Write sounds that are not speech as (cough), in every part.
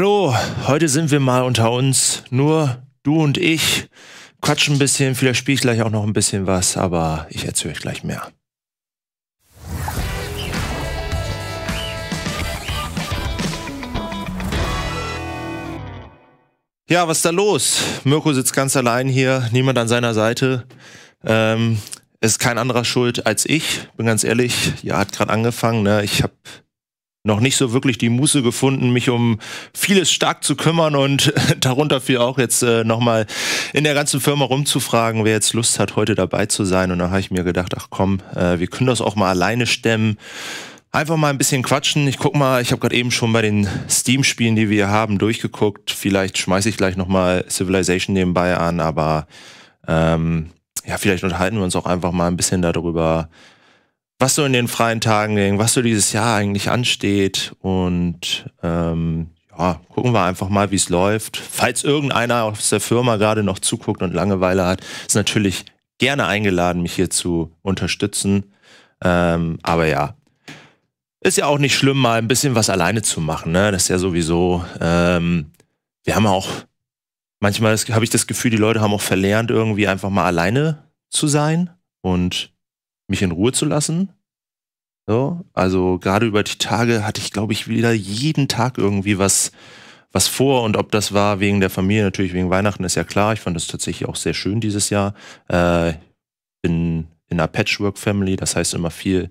Hallo, heute sind wir mal unter uns. Nur du und ich. Quatschen ein bisschen, vielleicht spiele ich gleich auch noch ein bisschen was, aber ich erzähle euch gleich mehr. Ja, was ist da los? Mirko sitzt ganz allein hier, niemand an seiner Seite. Ähm, ist kein anderer schuld als ich, bin ganz ehrlich. Ja, hat gerade angefangen. Ne? Ich habe noch nicht so wirklich die Muße gefunden, mich um vieles stark zu kümmern und (laughs) darunter viel auch jetzt äh, nochmal in der ganzen Firma rumzufragen, wer jetzt Lust hat, heute dabei zu sein. Und da habe ich mir gedacht, ach komm, äh, wir können das auch mal alleine stemmen. Einfach mal ein bisschen quatschen. Ich guck mal, ich habe gerade eben schon bei den Steam-Spielen, die wir haben, durchgeguckt. Vielleicht schmeiße ich gleich nochmal Civilization nebenbei an, aber ähm, ja, vielleicht unterhalten wir uns auch einfach mal ein bisschen darüber, was so in den freien Tagen, ging, was so dieses Jahr eigentlich ansteht. Und ähm, ja, gucken wir einfach mal, wie es läuft. Falls irgendeiner aus der Firma gerade noch zuguckt und Langeweile hat, ist natürlich gerne eingeladen, mich hier zu unterstützen. Ähm, aber ja, ist ja auch nicht schlimm, mal ein bisschen was alleine zu machen. Ne? Das ist ja sowieso, ähm, wir haben auch, manchmal habe ich das Gefühl, die Leute haben auch verlernt, irgendwie einfach mal alleine zu sein und mich in Ruhe zu lassen. So, also gerade über die Tage hatte ich, glaube ich, wieder jeden Tag irgendwie was, was vor und ob das war wegen der Familie, natürlich wegen Weihnachten ist ja klar. Ich fand das tatsächlich auch sehr schön dieses Jahr. Äh, bin in einer Patchwork-Family, das heißt immer viel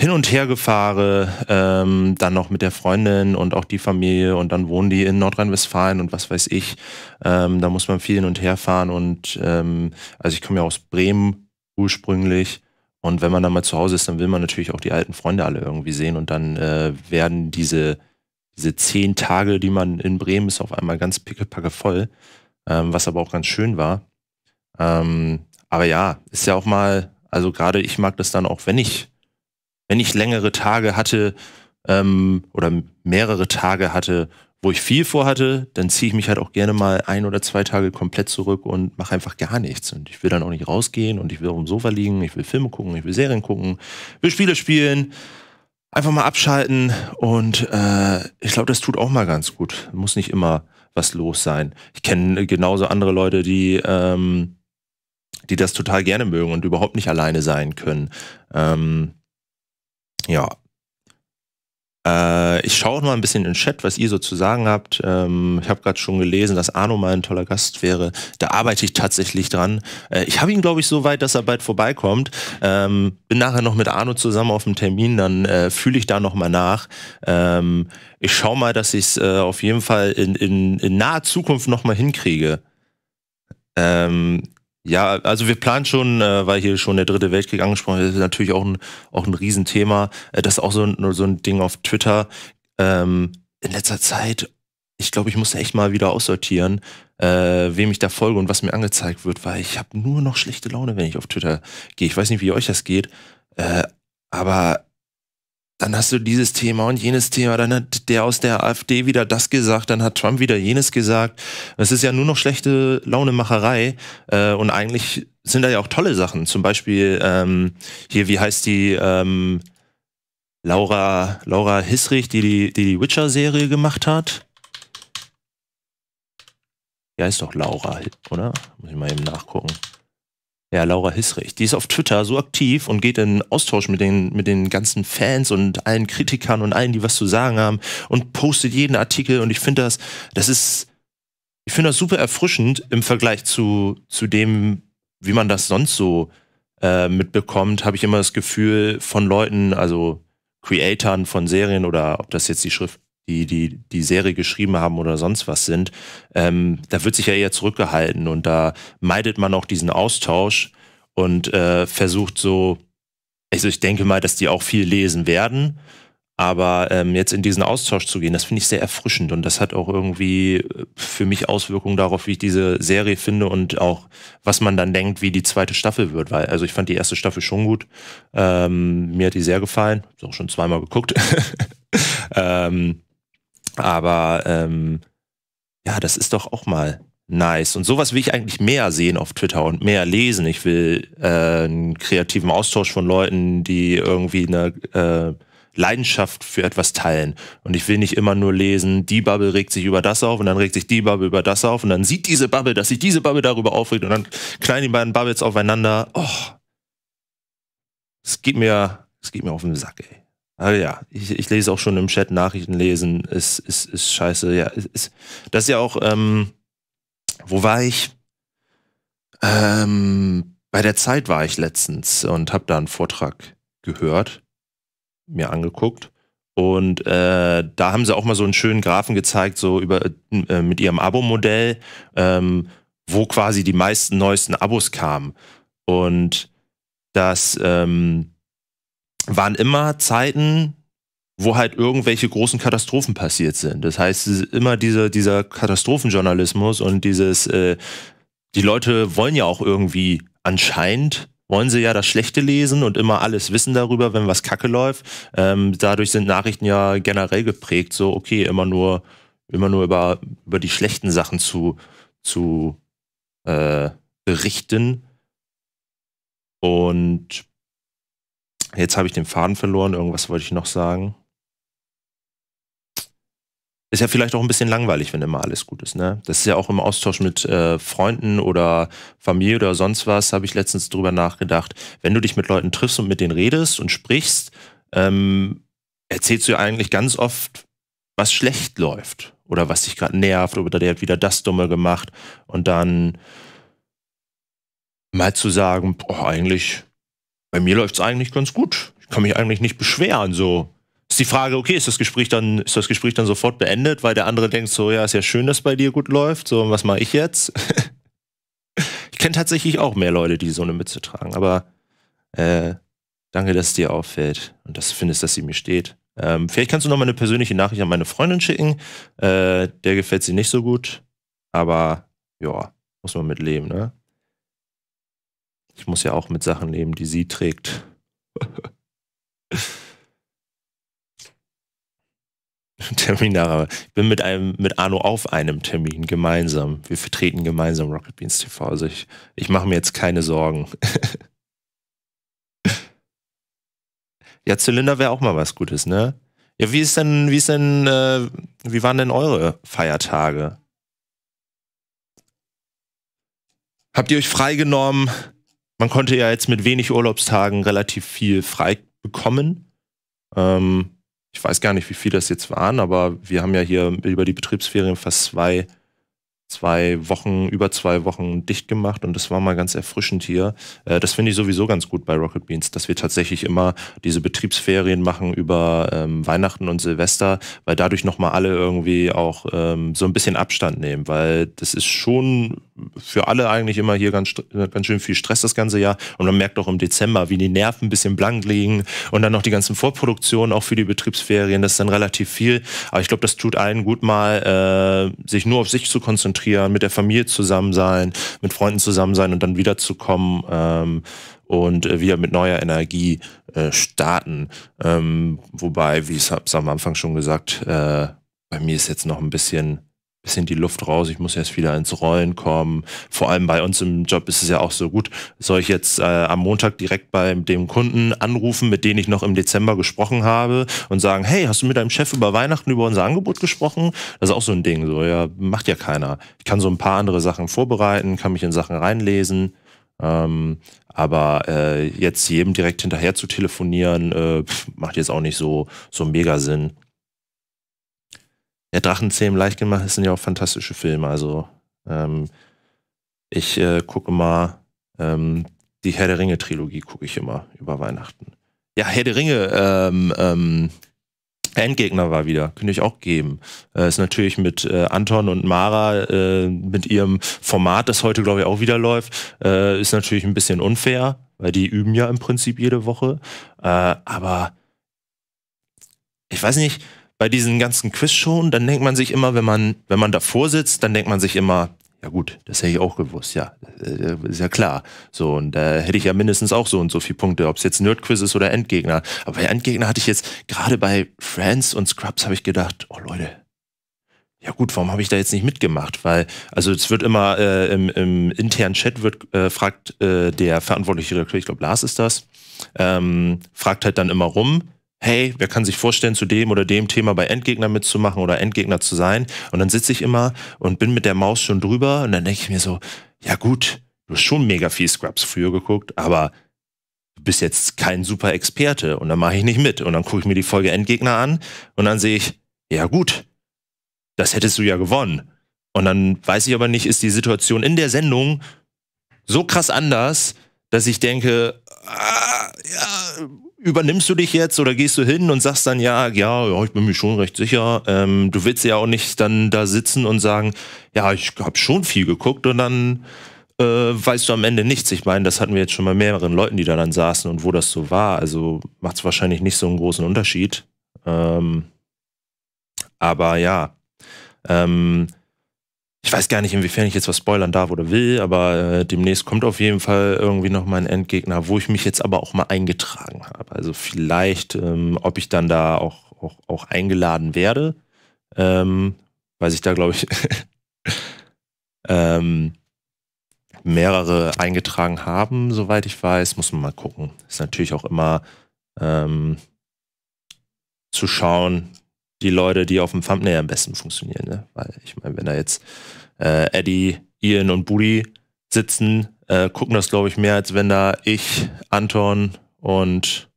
hin und her gefahre, ähm, dann noch mit der Freundin und auch die Familie und dann wohnen die in Nordrhein-Westfalen und was weiß ich. Ähm, da muss man viel hin und her fahren und ähm, also ich komme ja aus Bremen ursprünglich und wenn man dann mal zu Hause ist, dann will man natürlich auch die alten Freunde alle irgendwie sehen. Und dann äh, werden diese, diese zehn Tage, die man in Bremen ist, auf einmal ganz pickepacke voll, ähm, was aber auch ganz schön war. Ähm, aber ja, ist ja auch mal, also gerade ich mag das dann auch, wenn ich, wenn ich längere Tage hatte ähm, oder mehrere Tage hatte wo ich viel vorhatte, dann ziehe ich mich halt auch gerne mal ein oder zwei Tage komplett zurück und mache einfach gar nichts. Und ich will dann auch nicht rausgehen und ich will auf dem Sofa liegen, ich will Filme gucken, ich will Serien gucken, will Spiele spielen, einfach mal abschalten. Und äh, ich glaube, das tut auch mal ganz gut. Muss nicht immer was los sein. Ich kenne genauso andere Leute, die, ähm, die das total gerne mögen und überhaupt nicht alleine sein können. Ähm, ja, äh, ich schaue auch mal ein bisschen in den Chat, was ihr so zu sagen habt. Ähm, ich habe gerade schon gelesen, dass Arno mal ein toller Gast wäre. Da arbeite ich tatsächlich dran. Äh, ich habe ihn, glaube ich, so weit, dass er bald vorbeikommt. Ähm, bin nachher noch mit Arno zusammen auf dem Termin, dann äh, fühle ich da nochmal nach. Ähm, ich schaue mal, dass ich es äh, auf jeden Fall in, in, in naher Zukunft nochmal hinkriege. Ähm, ja, also wir planen schon, äh, weil hier schon der dritte Weltkrieg angesprochen ist, ist natürlich auch ein, auch ein Riesenthema. Äh, das ist auch so ein, so ein Ding auf Twitter. Ähm, in letzter Zeit, ich glaube, ich muss echt mal wieder aussortieren, äh, wem ich da folge und was mir angezeigt wird, weil ich habe nur noch schlechte Laune, wenn ich auf Twitter gehe. Ich weiß nicht, wie euch das geht, äh, aber dann hast du dieses Thema und jenes Thema, dann hat der aus der AfD wieder das gesagt, dann hat Trump wieder jenes gesagt. Es ist ja nur noch schlechte Launemacherei äh, und eigentlich sind da ja auch tolle Sachen. Zum Beispiel ähm, hier, wie heißt die ähm, Laura Laura Hissrich, die die, die, die Witcher-Serie gemacht hat? Die heißt doch Laura, oder? Muss ich mal eben nachgucken. Ja, Laura Hissrich. Die ist auf Twitter so aktiv und geht in Austausch mit den, mit den ganzen Fans und allen Kritikern und allen, die was zu sagen haben und postet jeden Artikel und ich finde das, das ist, ich finde das super erfrischend im Vergleich zu, zu dem, wie man das sonst so äh, mitbekommt, habe ich immer das Gefühl von Leuten, also Creatoren von Serien oder ob das jetzt die Schrift, die, die die Serie geschrieben haben oder sonst was sind, ähm, da wird sich ja eher zurückgehalten und da meidet man auch diesen Austausch und äh, versucht so, also ich denke mal, dass die auch viel lesen werden, aber ähm, jetzt in diesen Austausch zu gehen, das finde ich sehr erfrischend und das hat auch irgendwie äh, für mich Auswirkungen darauf, wie ich diese Serie finde und auch, was man dann denkt, wie die zweite Staffel wird. Weil, also ich fand die erste Staffel schon gut. Ähm, mir hat die sehr gefallen. Ist auch schon zweimal geguckt. (laughs) ähm, aber ähm, ja, das ist doch auch mal nice. Und sowas will ich eigentlich mehr sehen auf Twitter und mehr lesen. Ich will äh, einen kreativen Austausch von Leuten, die irgendwie eine äh, Leidenschaft für etwas teilen. Und ich will nicht immer nur lesen, die Bubble regt sich über das auf und dann regt sich die Bubble über das auf und dann sieht diese Bubble, dass sich diese Bubble darüber aufregt und dann knallen die beiden Bubbles aufeinander. Och, es geht mir, es geht mir auf den Sack, ey. Ah ja, ich, ich lese auch schon im Chat Nachrichten lesen, ist, ist, ist scheiße, ja. Ist, das ist ja auch, ähm, wo war ich? Ähm, bei der Zeit war ich letztens und habe da einen Vortrag gehört, mir angeguckt. Und äh, da haben sie auch mal so einen schönen Graphen gezeigt, so über äh, mit ihrem Abo-Modell, ähm, wo quasi die meisten neuesten Abos kamen. Und das, ähm, waren immer Zeiten, wo halt irgendwelche großen Katastrophen passiert sind. Das heißt, immer diese, dieser Katastrophenjournalismus und dieses, äh, die Leute wollen ja auch irgendwie anscheinend wollen sie ja das Schlechte lesen und immer alles wissen darüber, wenn was Kacke läuft. Ähm, dadurch sind Nachrichten ja generell geprägt, so okay, immer nur, immer nur über, über die schlechten Sachen zu, zu äh, berichten. Und Jetzt habe ich den Faden verloren, irgendwas wollte ich noch sagen. Ist ja vielleicht auch ein bisschen langweilig, wenn immer alles gut ist. Ne? Das ist ja auch im Austausch mit äh, Freunden oder Familie oder sonst was, habe ich letztens drüber nachgedacht. Wenn du dich mit Leuten triffst und mit denen redest und sprichst, ähm, erzählst du ja eigentlich ganz oft, was schlecht läuft oder was dich gerade nervt oder der hat wieder das Dumme gemacht und dann mal zu sagen, boah, eigentlich bei mir läuft es eigentlich ganz gut. Ich kann mich eigentlich nicht beschweren. So ist die Frage, okay, ist das Gespräch dann, ist das Gespräch dann sofort beendet, weil der andere denkt so, ja, ist ja schön, dass bei dir gut läuft. So, was mache ich jetzt? (laughs) ich kenne tatsächlich auch mehr Leute, die so eine Mütze tragen. Aber äh, danke, dass es dir auffällt und dass du findest, dass sie mir steht. Ähm, vielleicht kannst du noch mal eine persönliche Nachricht an meine Freundin schicken. Äh, der gefällt sie nicht so gut, aber ja, muss man mit leben, ne? Ich muss ja auch mit Sachen leben, die sie trägt. (laughs) Termin darüber. Ich bin mit einem, mit Arno auf einem Termin gemeinsam. Wir vertreten gemeinsam Rocket Beans TV. Also ich, ich mache mir jetzt keine Sorgen. (laughs) ja, Zylinder wäre auch mal was Gutes, ne? Ja, wie ist denn, wie ist denn, äh, wie waren denn eure Feiertage? Habt ihr euch freigenommen? man konnte ja jetzt mit wenig Urlaubstagen relativ viel frei bekommen. Ähm, ich weiß gar nicht, wie viel das jetzt waren, aber wir haben ja hier über die Betriebsferien fast zwei, zwei Wochen, über zwei Wochen dicht gemacht und das war mal ganz erfrischend hier. Äh, das finde ich sowieso ganz gut bei Rocket Beans, dass wir tatsächlich immer diese Betriebsferien machen über ähm, Weihnachten und Silvester, weil dadurch nochmal alle irgendwie auch ähm, so ein bisschen Abstand nehmen, weil das ist schon für alle eigentlich immer hier ganz, ganz schön viel Stress das ganze Jahr. Und man merkt auch im Dezember, wie die Nerven ein bisschen blank liegen und dann noch die ganzen Vorproduktionen auch für die Betriebsferien. Das ist dann relativ viel. Aber ich glaube, das tut allen gut mal, äh, sich nur auf sich zu konzentrieren, mit der Familie zusammen sein, mit Freunden zusammen sein und dann wiederzukommen. Ähm, und äh, wieder mit neuer Energie äh, starten. Ähm, wobei, wie ich es am Anfang schon gesagt, äh, bei mir ist jetzt noch ein bisschen bisschen die Luft raus, ich muss jetzt wieder ins Rollen kommen. Vor allem bei uns im Job ist es ja auch so gut, soll ich jetzt äh, am Montag direkt bei dem Kunden anrufen, mit dem ich noch im Dezember gesprochen habe und sagen, hey, hast du mit deinem Chef über Weihnachten über unser Angebot gesprochen? Das ist auch so ein Ding, so ja, macht ja keiner. Ich kann so ein paar andere Sachen vorbereiten, kann mich in Sachen reinlesen. Ähm, aber äh, jetzt jedem direkt hinterher zu telefonieren, äh, pf, macht jetzt auch nicht so, so mega Sinn. Ja, Drachenzähmen leicht gemacht, das sind ja auch fantastische Filme. Also ähm, ich äh, gucke mal, ähm, die Herr der Ringe-Trilogie gucke ich immer über Weihnachten. Ja, Herr der Ringe, ähm, ähm, Endgegner war wieder, könnte ich auch geben. Äh, ist natürlich mit äh, Anton und Mara äh, mit ihrem Format, das heute glaube ich auch wieder läuft, äh, ist natürlich ein bisschen unfair, weil die üben ja im Prinzip jede Woche. Äh, aber ich weiß nicht, bei diesen ganzen Quizshows, dann denkt man sich immer, wenn man, wenn man davor sitzt, dann denkt man sich immer, ja gut, das hätte ich auch gewusst, ja, äh, ist ja klar. So, und da hätte ich ja mindestens auch so und so viele Punkte, ob es jetzt Nerdquiz ist oder Endgegner. Aber bei Endgegner hatte ich jetzt, gerade bei Friends und Scrubs habe ich gedacht, oh Leute, ja gut, warum habe ich da jetzt nicht mitgemacht? Weil, also es wird immer äh, im, im, internen Chat wird, äh, fragt äh, der verantwortliche Redakteur, ich glaube Lars ist das, ähm, fragt halt dann immer rum, hey, wer kann sich vorstellen, zu dem oder dem Thema bei Endgegner mitzumachen oder Endgegner zu sein? Und dann sitze ich immer und bin mit der Maus schon drüber und dann denke ich mir so, ja gut, du hast schon mega viel Scrubs früher geguckt, aber du bist jetzt kein super Experte und dann mache ich nicht mit. Und dann gucke ich mir die Folge Endgegner an und dann sehe ich, ja gut, das hättest du ja gewonnen. Und dann weiß ich aber nicht, ist die Situation in der Sendung so krass anders, dass ich denke, ah, ja, übernimmst du dich jetzt oder gehst du hin und sagst dann, ja, ja, ja ich bin mir schon recht sicher. Ähm, du willst ja auch nicht dann da sitzen und sagen, ja, ich habe schon viel geguckt und dann äh, weißt du am Ende nichts. Ich meine, das hatten wir jetzt schon bei mehreren Leuten, die da dann saßen und wo das so war. Also macht es wahrscheinlich nicht so einen großen Unterschied. Ähm, aber ja, ähm, ich weiß gar nicht, inwiefern ich jetzt was spoilern darf oder will, aber äh, demnächst kommt auf jeden Fall irgendwie nochmal ein Endgegner, wo ich mich jetzt aber auch mal eingetragen habe. Also vielleicht, ähm, ob ich dann da auch, auch, auch eingeladen werde, ähm, weil sich da, glaube ich, (laughs) ähm, mehrere eingetragen haben, soweit ich weiß. Muss man mal gucken. Ist natürlich auch immer ähm, zu schauen, die Leute, die auf dem Thumbnail am besten funktionieren. Ne? Weil ich meine, wenn da jetzt äh, Eddie, Ian und Budi sitzen, äh, gucken das, glaube ich, mehr, als wenn da ich, Anton und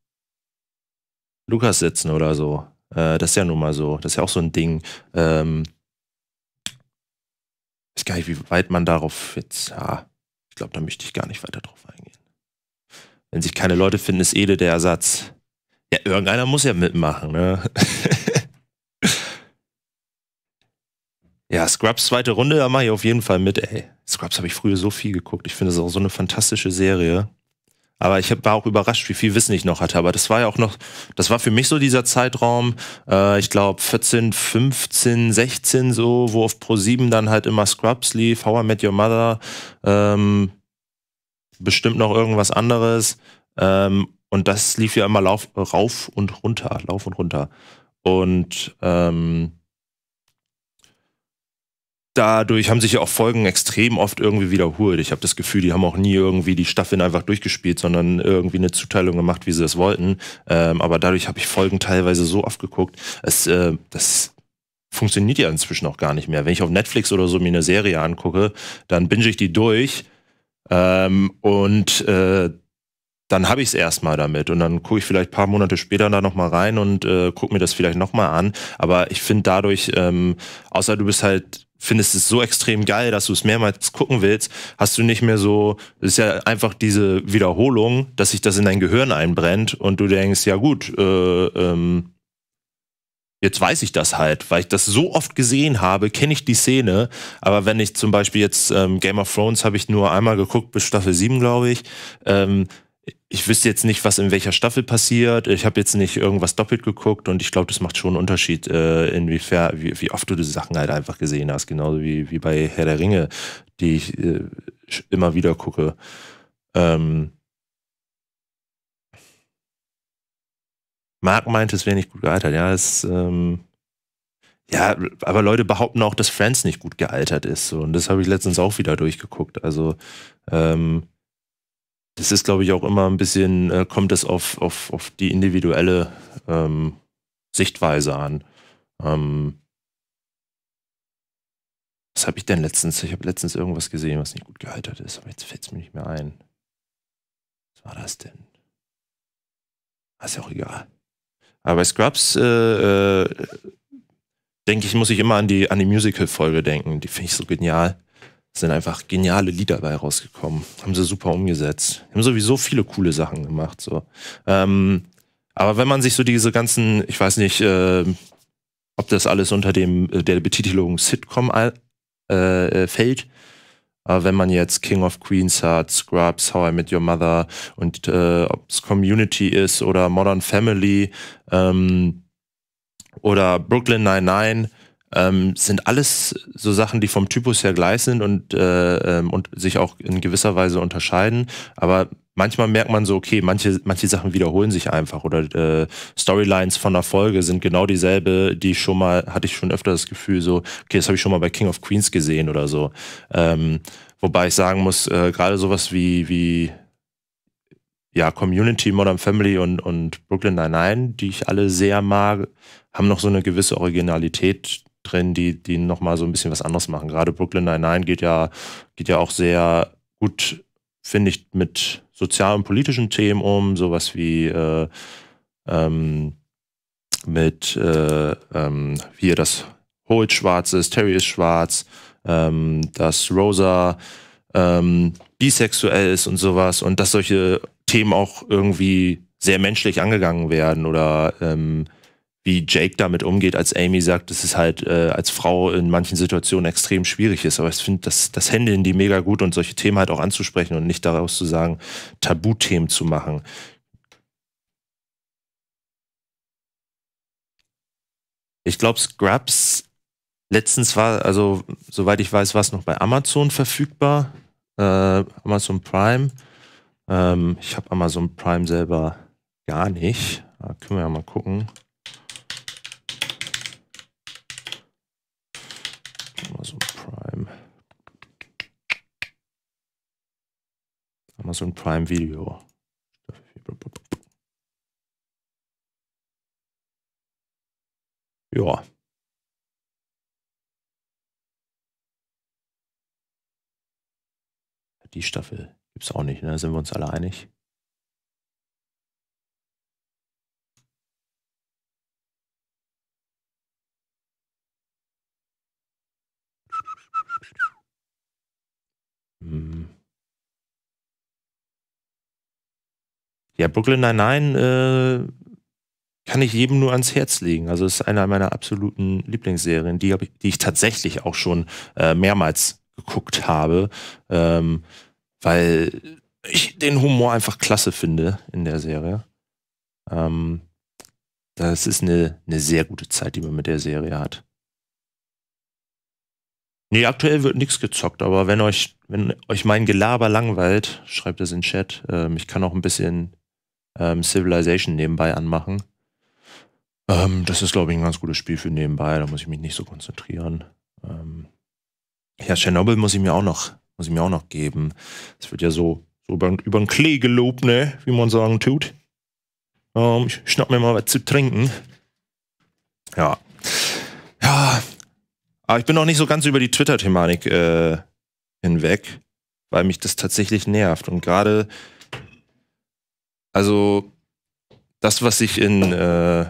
Lukas sitzen oder so. Äh, das ist ja nun mal so. Das ist ja auch so ein Ding. Ähm, ich weiß gar nicht, wie weit man darauf jetzt. Ja, ich glaube, da möchte ich gar nicht weiter drauf eingehen. Wenn sich keine Leute finden, ist Ede eh der Ersatz. Ja, irgendeiner muss ja mitmachen, ne? (laughs) Ja, Scrubs zweite Runde, da mache ich auf jeden Fall mit, ey. Scrubs habe ich früher so viel geguckt. Ich finde es auch so eine fantastische Serie. Aber ich war auch überrascht, wie viel Wissen ich noch hatte. Aber das war ja auch noch, das war für mich so dieser Zeitraum, äh, ich glaube 14, 15, 16 so, wo auf Pro7 dann halt immer Scrubs lief, How I Met Your Mother, ähm, bestimmt noch irgendwas anderes. Ähm, und das lief ja immer lauf, rauf und runter, lauf und runter. Und ähm, dadurch haben sich ja auch Folgen extrem oft irgendwie wiederholt. Ich habe das Gefühl, die haben auch nie irgendwie die Staffeln einfach durchgespielt, sondern irgendwie eine Zuteilung gemacht, wie sie das wollten. Ähm, aber dadurch habe ich Folgen teilweise so oft geguckt, es, äh, das funktioniert ja inzwischen auch gar nicht mehr. Wenn ich auf Netflix oder so mir eine Serie angucke, dann binge ich die durch ähm, und äh, dann habe ich es erstmal damit und dann gucke ich vielleicht ein paar Monate später da nochmal rein und äh, gucke mir das vielleicht nochmal an. Aber ich finde dadurch, ähm, außer du bist halt findest es so extrem geil, dass du es mehrmals gucken willst, hast du nicht mehr so, es ist ja einfach diese Wiederholung, dass sich das in dein Gehirn einbrennt und du denkst, ja gut, äh, ähm, jetzt weiß ich das halt, weil ich das so oft gesehen habe, kenne ich die Szene. Aber wenn ich zum Beispiel jetzt ähm, Game of Thrones habe ich nur einmal geguckt bis Staffel 7, glaube ich. Ähm, ich wüsste jetzt nicht, was in welcher Staffel passiert. Ich habe jetzt nicht irgendwas doppelt geguckt und ich glaube, das macht schon einen Unterschied, äh, inwiefern, wie, wie, oft du die Sachen halt einfach gesehen hast. Genauso wie, wie bei Herr der Ringe, die ich äh, immer wieder gucke. Ähm, Mark meinte, es wäre nicht gut gealtert. Ja, es, ähm, ja, aber Leute behaupten auch, dass Friends nicht gut gealtert ist. Und das habe ich letztens auch wieder durchgeguckt. Also, ähm, das ist, glaube ich, auch immer ein bisschen, äh, kommt es auf, auf, auf die individuelle ähm, Sichtweise an. Ähm, was habe ich denn letztens? Ich habe letztens irgendwas gesehen, was nicht gut gealtert ist, aber jetzt fällt es mir nicht mehr ein. Was war das denn? Ah, ist ja auch egal. Aber bei Scrubs, äh, äh, denke ich, muss ich immer an die, an die Musical-Folge denken. Die finde ich so genial sind einfach geniale Lieder dabei rausgekommen. Haben sie super umgesetzt. Haben sowieso viele coole Sachen gemacht. So. Ähm, aber wenn man sich so diese ganzen, ich weiß nicht, äh, ob das alles unter dem äh, der Betitelung Sitcom äh, äh, fällt, aber wenn man jetzt King of Queens hat, Scrubs, How I Met Your Mother und äh, ob es Community ist oder Modern Family ähm, oder Brooklyn Nine-Nine, ähm, sind alles so Sachen, die vom Typus her gleich sind und, äh, ähm, und sich auch in gewisser Weise unterscheiden. Aber manchmal merkt man so, okay, manche, manche Sachen wiederholen sich einfach oder äh, Storylines von der Folge sind genau dieselbe, die schon mal, hatte ich schon öfter das Gefühl, so, okay, das habe ich schon mal bei King of Queens gesehen oder so. Ähm, wobei ich sagen muss, äh, gerade sowas wie, wie ja, Community, Modern Family und, und Brooklyn Nine-Nine, die ich alle sehr mag, haben noch so eine gewisse Originalität drin, die, die nochmal so ein bisschen was anderes machen. Gerade Brooklyn Nine-Nine geht ja, geht ja auch sehr gut, finde ich, mit sozialen und politischen Themen um, sowas wie äh, ähm, mit äh, ähm, hier das Holt schwarz ist, Terry ist schwarz, ähm, dass Rosa ähm, bisexuell ist und sowas und dass solche Themen auch irgendwie sehr menschlich angegangen werden oder ähm, wie Jake damit umgeht, als Amy sagt, dass es halt äh, als Frau in manchen Situationen extrem schwierig ist. Aber ich finde, das, das händeln die mega gut und solche Themen halt auch anzusprechen und nicht daraus zu sagen, Tabuthemen zu machen. Ich glaube, Scrubs letztens war, also soweit ich weiß, war es noch bei Amazon verfügbar. Äh, Amazon Prime. Ähm, ich habe Amazon Prime selber gar nicht. Da ah, können wir ja mal gucken. Amazon Prime Video. Ja. Die Staffel gibt's auch nicht, ne? Sind wir uns alle einig? Hm. Ja, Brooklyn Nine-Nine äh, kann ich jedem nur ans Herz legen. Also ist einer meiner absoluten Lieblingsserien, die, ich, die ich tatsächlich auch schon äh, mehrmals geguckt habe, ähm, weil ich den Humor einfach klasse finde in der Serie. Ähm, das ist eine, eine sehr gute Zeit, die man mit der Serie hat. Nee, aktuell wird nichts gezockt, aber wenn euch, wenn euch mein Gelaber langweilt, schreibt es in den Chat. Ähm, ich kann auch ein bisschen ähm, Civilization nebenbei anmachen. Ähm, das ist, glaube ich, ein ganz gutes Spiel für nebenbei. Da muss ich mich nicht so konzentrieren. Ähm, ja, Chernobyl muss ich mir auch noch, muss ich mir auch noch geben. Es wird ja so, so über, über den Klee gelobt, ne? Wie man sagen tut. Ähm, ich schnapp mir mal was zu trinken. Ja. Ja. Aber ich bin noch nicht so ganz über die Twitter-Thematik äh, hinweg, weil mich das tatsächlich nervt. Und gerade also das, was sich in, äh,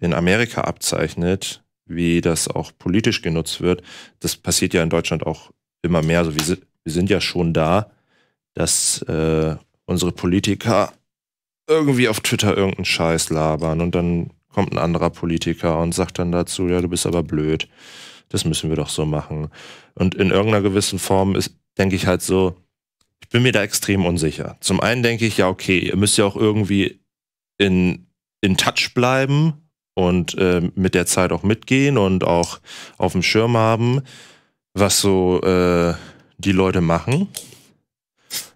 in Amerika abzeichnet, wie das auch politisch genutzt wird, das passiert ja in Deutschland auch immer mehr. Also wir, si wir sind ja schon da, dass äh, unsere Politiker irgendwie auf Twitter irgendeinen Scheiß labern und dann kommt ein anderer Politiker und sagt dann dazu, ja, du bist aber blöd, das müssen wir doch so machen. Und in irgendeiner gewissen Form ist, denke ich halt so, ich bin mir da extrem unsicher. Zum einen denke ich, ja, okay, ihr müsst ja auch irgendwie in, in Touch bleiben und äh, mit der Zeit auch mitgehen und auch auf dem Schirm haben, was so äh, die Leute machen.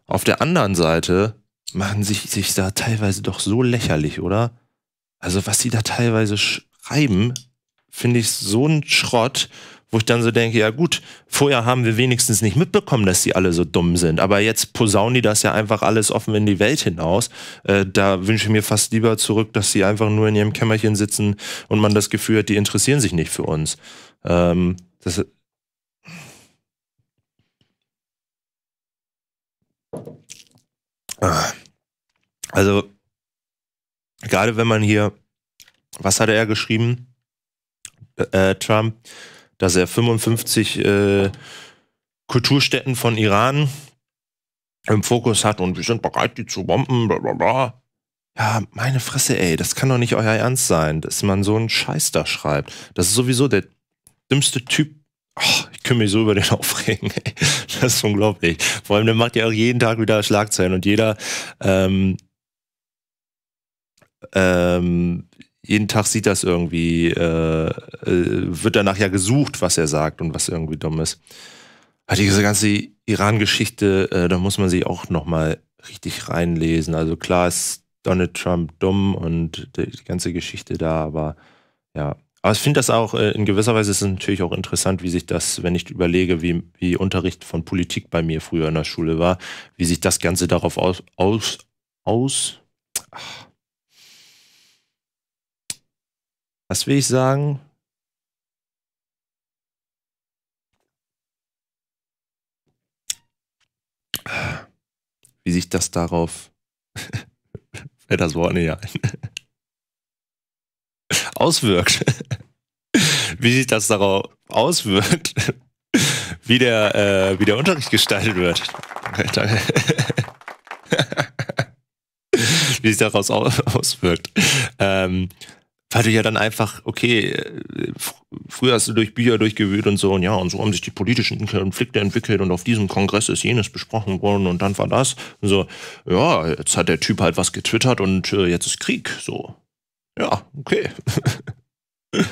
Auf der anderen Seite machen sich, sich da teilweise doch so lächerlich, oder? Also was sie da teilweise schreiben, finde ich so ein Schrott wo ich dann so denke, ja gut, vorher haben wir wenigstens nicht mitbekommen, dass die alle so dumm sind, aber jetzt posaunen die das ja einfach alles offen in die Welt hinaus. Äh, da wünsche ich mir fast lieber zurück, dass sie einfach nur in ihrem Kämmerchen sitzen und man das Gefühl hat, die interessieren sich nicht für uns. Ähm, das ah. also, gerade wenn man hier, was hat er geschrieben? Äh, Trump, dass er 55 äh, Kulturstätten von Iran im Fokus hat und wir sind bereit, die zu bomben, bla bla bla. Ja, meine Fresse, ey, das kann doch nicht euer Ernst sein, dass man so einen Scheiß da schreibt. Das ist sowieso der dümmste Typ. Oh, ich kann mich so über den (laughs) aufregen. Ey. Das ist unglaublich. Vor allem, der macht ja auch jeden Tag wieder Schlagzeilen und jeder ähm, ähm, jeden Tag sieht das irgendwie, äh, äh, wird danach ja gesucht, was er sagt und was irgendwie dumm ist. Hat also diese ganze Iran-Geschichte, äh, da muss man sich auch nochmal richtig reinlesen. Also klar ist Donald Trump dumm und die, die ganze Geschichte da, aber ja. Aber ich finde das auch, äh, in gewisser Weise ist es natürlich auch interessant, wie sich das, wenn ich überlege, wie, wie Unterricht von Politik bei mir früher in der Schule war, wie sich das Ganze darauf aus, aus, aus ach, was will ich sagen? Wie sich das darauf (laughs) fällt das Wort nicht ein. auswirkt. Wie sich das darauf auswirkt, wie der, äh, wie der Unterricht gestaltet wird. wie sich daraus auswirkt. Ähm, weil du ja dann einfach, okay, äh, früher hast du durch Bücher durchgewühlt und so, und ja, und so haben sich die politischen Konflikte entwickelt und auf diesem Kongress ist jenes besprochen worden und dann war das. Und so, ja, jetzt hat der Typ halt was getwittert und äh, jetzt ist Krieg. So. Ja, okay. (laughs)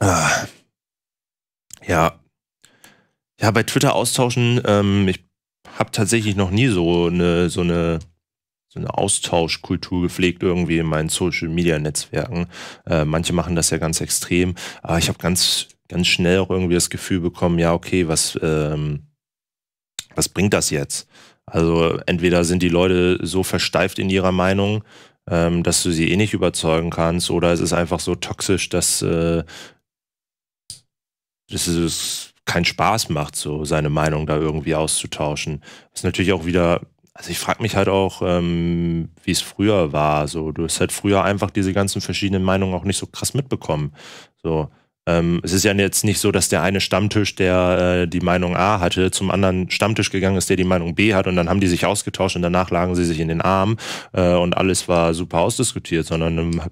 ah. Ja. Ja, bei Twitter austauschen, ähm, ich habe tatsächlich noch nie so eine, so eine eine Austauschkultur gepflegt irgendwie in meinen Social-Media-Netzwerken. Äh, manche machen das ja ganz extrem, aber ich habe ganz, ganz schnell auch irgendwie das Gefühl bekommen, ja, okay, was, ähm, was bringt das jetzt? Also entweder sind die Leute so versteift in ihrer Meinung, ähm, dass du sie eh nicht überzeugen kannst, oder es ist einfach so toxisch, dass, äh, dass es keinen Spaß macht, so seine Meinung da irgendwie auszutauschen. Was natürlich auch wieder also ich frage mich halt auch, ähm, wie es früher war. So, du hast halt früher einfach diese ganzen verschiedenen Meinungen auch nicht so krass mitbekommen. So, ähm, es ist ja jetzt nicht so, dass der eine Stammtisch, der äh, die Meinung A hatte, zum anderen Stammtisch gegangen ist, der die Meinung B hat und dann haben die sich ausgetauscht und danach lagen sie sich in den Arm äh, und alles war super ausdiskutiert, sondern ähm,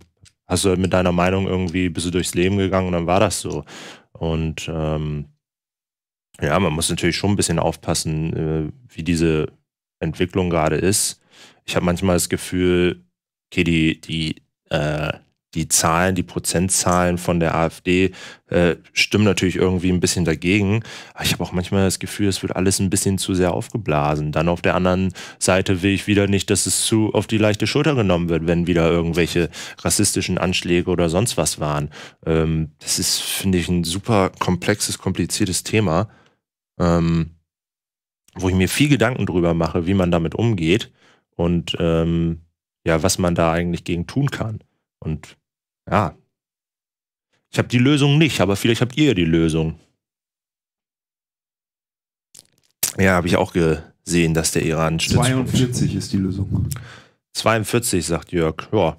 hast du halt mit deiner Meinung irgendwie bist du durchs Leben gegangen und dann war das so. Und ähm, ja, man muss natürlich schon ein bisschen aufpassen, äh, wie diese Entwicklung gerade ist. Ich habe manchmal das Gefühl, okay, die, die, äh, die Zahlen, die Prozentzahlen von der AfD äh, stimmen natürlich irgendwie ein bisschen dagegen. Aber ich habe auch manchmal das Gefühl, es wird alles ein bisschen zu sehr aufgeblasen. Dann auf der anderen Seite will ich wieder nicht, dass es zu auf die leichte Schulter genommen wird, wenn wieder irgendwelche rassistischen Anschläge oder sonst was waren. Ähm, das ist, finde ich, ein super komplexes, kompliziertes Thema. Ähm, wo ich mir viel Gedanken drüber mache, wie man damit umgeht und ähm, ja, was man da eigentlich gegen tun kann. Und ja, ich habe die Lösung nicht, aber vielleicht habt ihr die Lösung. Ja, habe ich auch gesehen, dass der Iran 42 ist die Lösung. 42, sagt Jörg. Ja,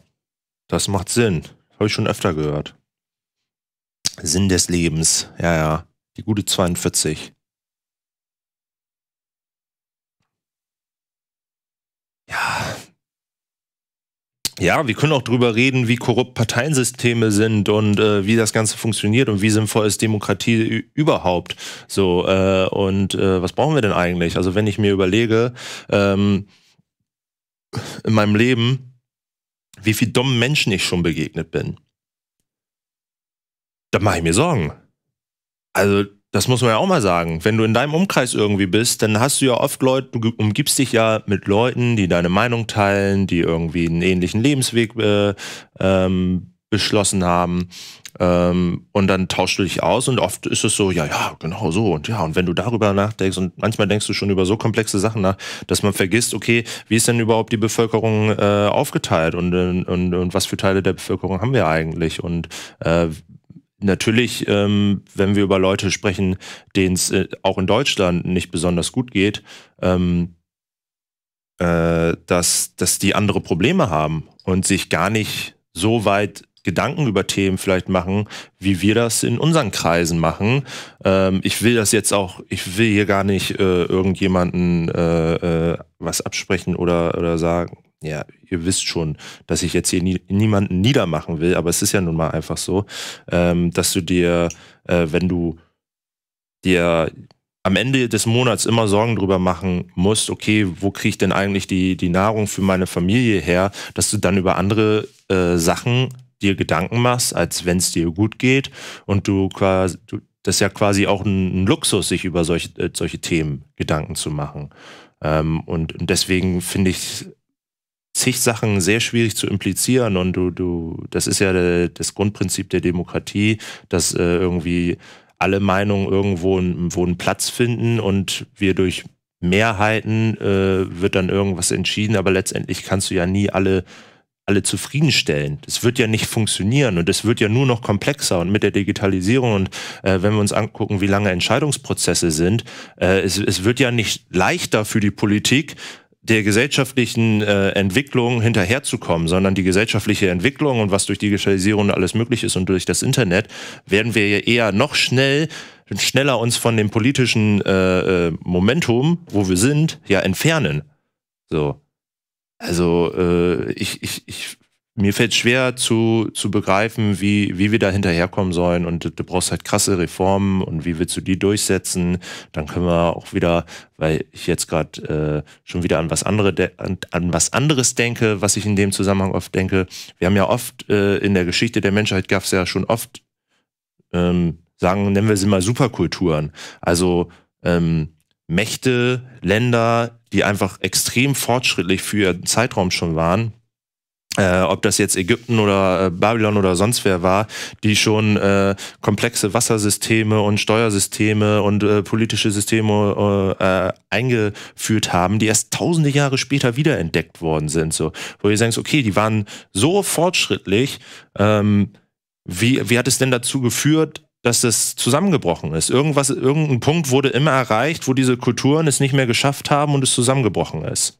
das macht Sinn. Habe ich schon öfter gehört. Sinn des Lebens. Ja, ja. Die gute 42. ja, wir können auch drüber reden, wie korrupt Parteiensysteme sind und äh, wie das Ganze funktioniert und wie sinnvoll ist Demokratie überhaupt. So, äh, und äh, was brauchen wir denn eigentlich? Also, wenn ich mir überlege, ähm, in meinem Leben, wie viel dummen Menschen ich schon begegnet bin, dann mache ich mir Sorgen. Also, das muss man ja auch mal sagen. Wenn du in deinem Umkreis irgendwie bist, dann hast du ja oft Leute, du umgibst dich ja mit Leuten, die deine Meinung teilen, die irgendwie einen ähnlichen Lebensweg äh, ähm, beschlossen haben. Ähm, und dann tauschst du dich aus und oft ist es so, ja, ja, genau so und ja. Und wenn du darüber nachdenkst und manchmal denkst du schon über so komplexe Sachen nach, dass man vergisst, okay, wie ist denn überhaupt die Bevölkerung äh, aufgeteilt und, äh, und, und was für Teile der Bevölkerung haben wir eigentlich und äh, natürlich, ähm, wenn wir über Leute sprechen, denen es äh, auch in Deutschland nicht besonders gut geht, ähm, äh, dass, dass die andere Probleme haben und sich gar nicht so weit Gedanken über Themen vielleicht machen, wie wir das in unseren Kreisen machen. Ähm, ich will das jetzt auch, ich will hier gar nicht äh, irgendjemanden äh, äh, was absprechen oder, oder sagen, ja, ihr wisst schon, dass ich jetzt hier nie, niemanden niedermachen will, aber es ist ja nun mal einfach so, ähm, dass du dir, äh, wenn du dir am Ende des Monats immer Sorgen drüber machen musst, okay, wo kriege ich denn eigentlich die, die Nahrung für meine Familie her, dass du dann über andere äh, Sachen dir Gedanken machst, als wenn es dir gut geht und du quasi, du, das ist ja quasi auch ein, ein Luxus, sich über solche, äh, solche Themen Gedanken zu machen. Ähm, und, und deswegen finde ich zig Sachen sehr schwierig zu implizieren und du, du, das ist ja de, äh, das Grundprinzip der Demokratie, dass äh, irgendwie alle Meinungen irgendwo einen, wo einen Platz finden und wir durch Mehrheiten äh, wird dann irgendwas entschieden, aber letztendlich kannst du ja nie alle alle zufriedenstellen. Das wird ja nicht funktionieren und es wird ja nur noch komplexer und mit der Digitalisierung und äh, wenn wir uns angucken, wie lange Entscheidungsprozesse sind, äh, es, es wird ja nicht leichter für die Politik, der gesellschaftlichen äh, Entwicklung hinterherzukommen, sondern die gesellschaftliche Entwicklung und was durch Digitalisierung alles möglich ist und durch das Internet, werden wir ja eher noch schnell schneller uns von dem politischen äh, äh Momentum, wo wir sind, ja entfernen. So. Also äh, ich, ich, ich mir fällt schwer zu, zu begreifen, wie, wie wir da hinterherkommen sollen. Und du, brauchst halt krasse Reformen und wie willst du die durchsetzen? Dann können wir auch wieder, weil ich jetzt gerade äh, schon wieder an was, andere an, an, was anderes denke, was ich in dem Zusammenhang oft denke. Wir haben ja oft äh, in der Geschichte der Menschheit gab es ja schon oft, ähm, sagen, nennen wir sie mal Superkulturen. Also ähm, Mächte, Länder, die einfach extrem fortschrittlich für ihren Zeitraum schon waren äh, ob das jetzt Ägypten oder äh, Babylon oder sonst wer war, die schon äh, komplexe Wassersysteme und Steuersysteme und äh, politische Systeme äh, äh, eingeführt haben, die erst tausende Jahre später wiederentdeckt worden sind. So, wo ihr sagst, okay, die waren so fortschrittlich. Ähm, wie, wie hat es denn dazu geführt, dass das zusammengebrochen ist. Irgendwas, irgendein Punkt wurde immer erreicht, wo diese Kulturen es nicht mehr geschafft haben und es zusammengebrochen ist.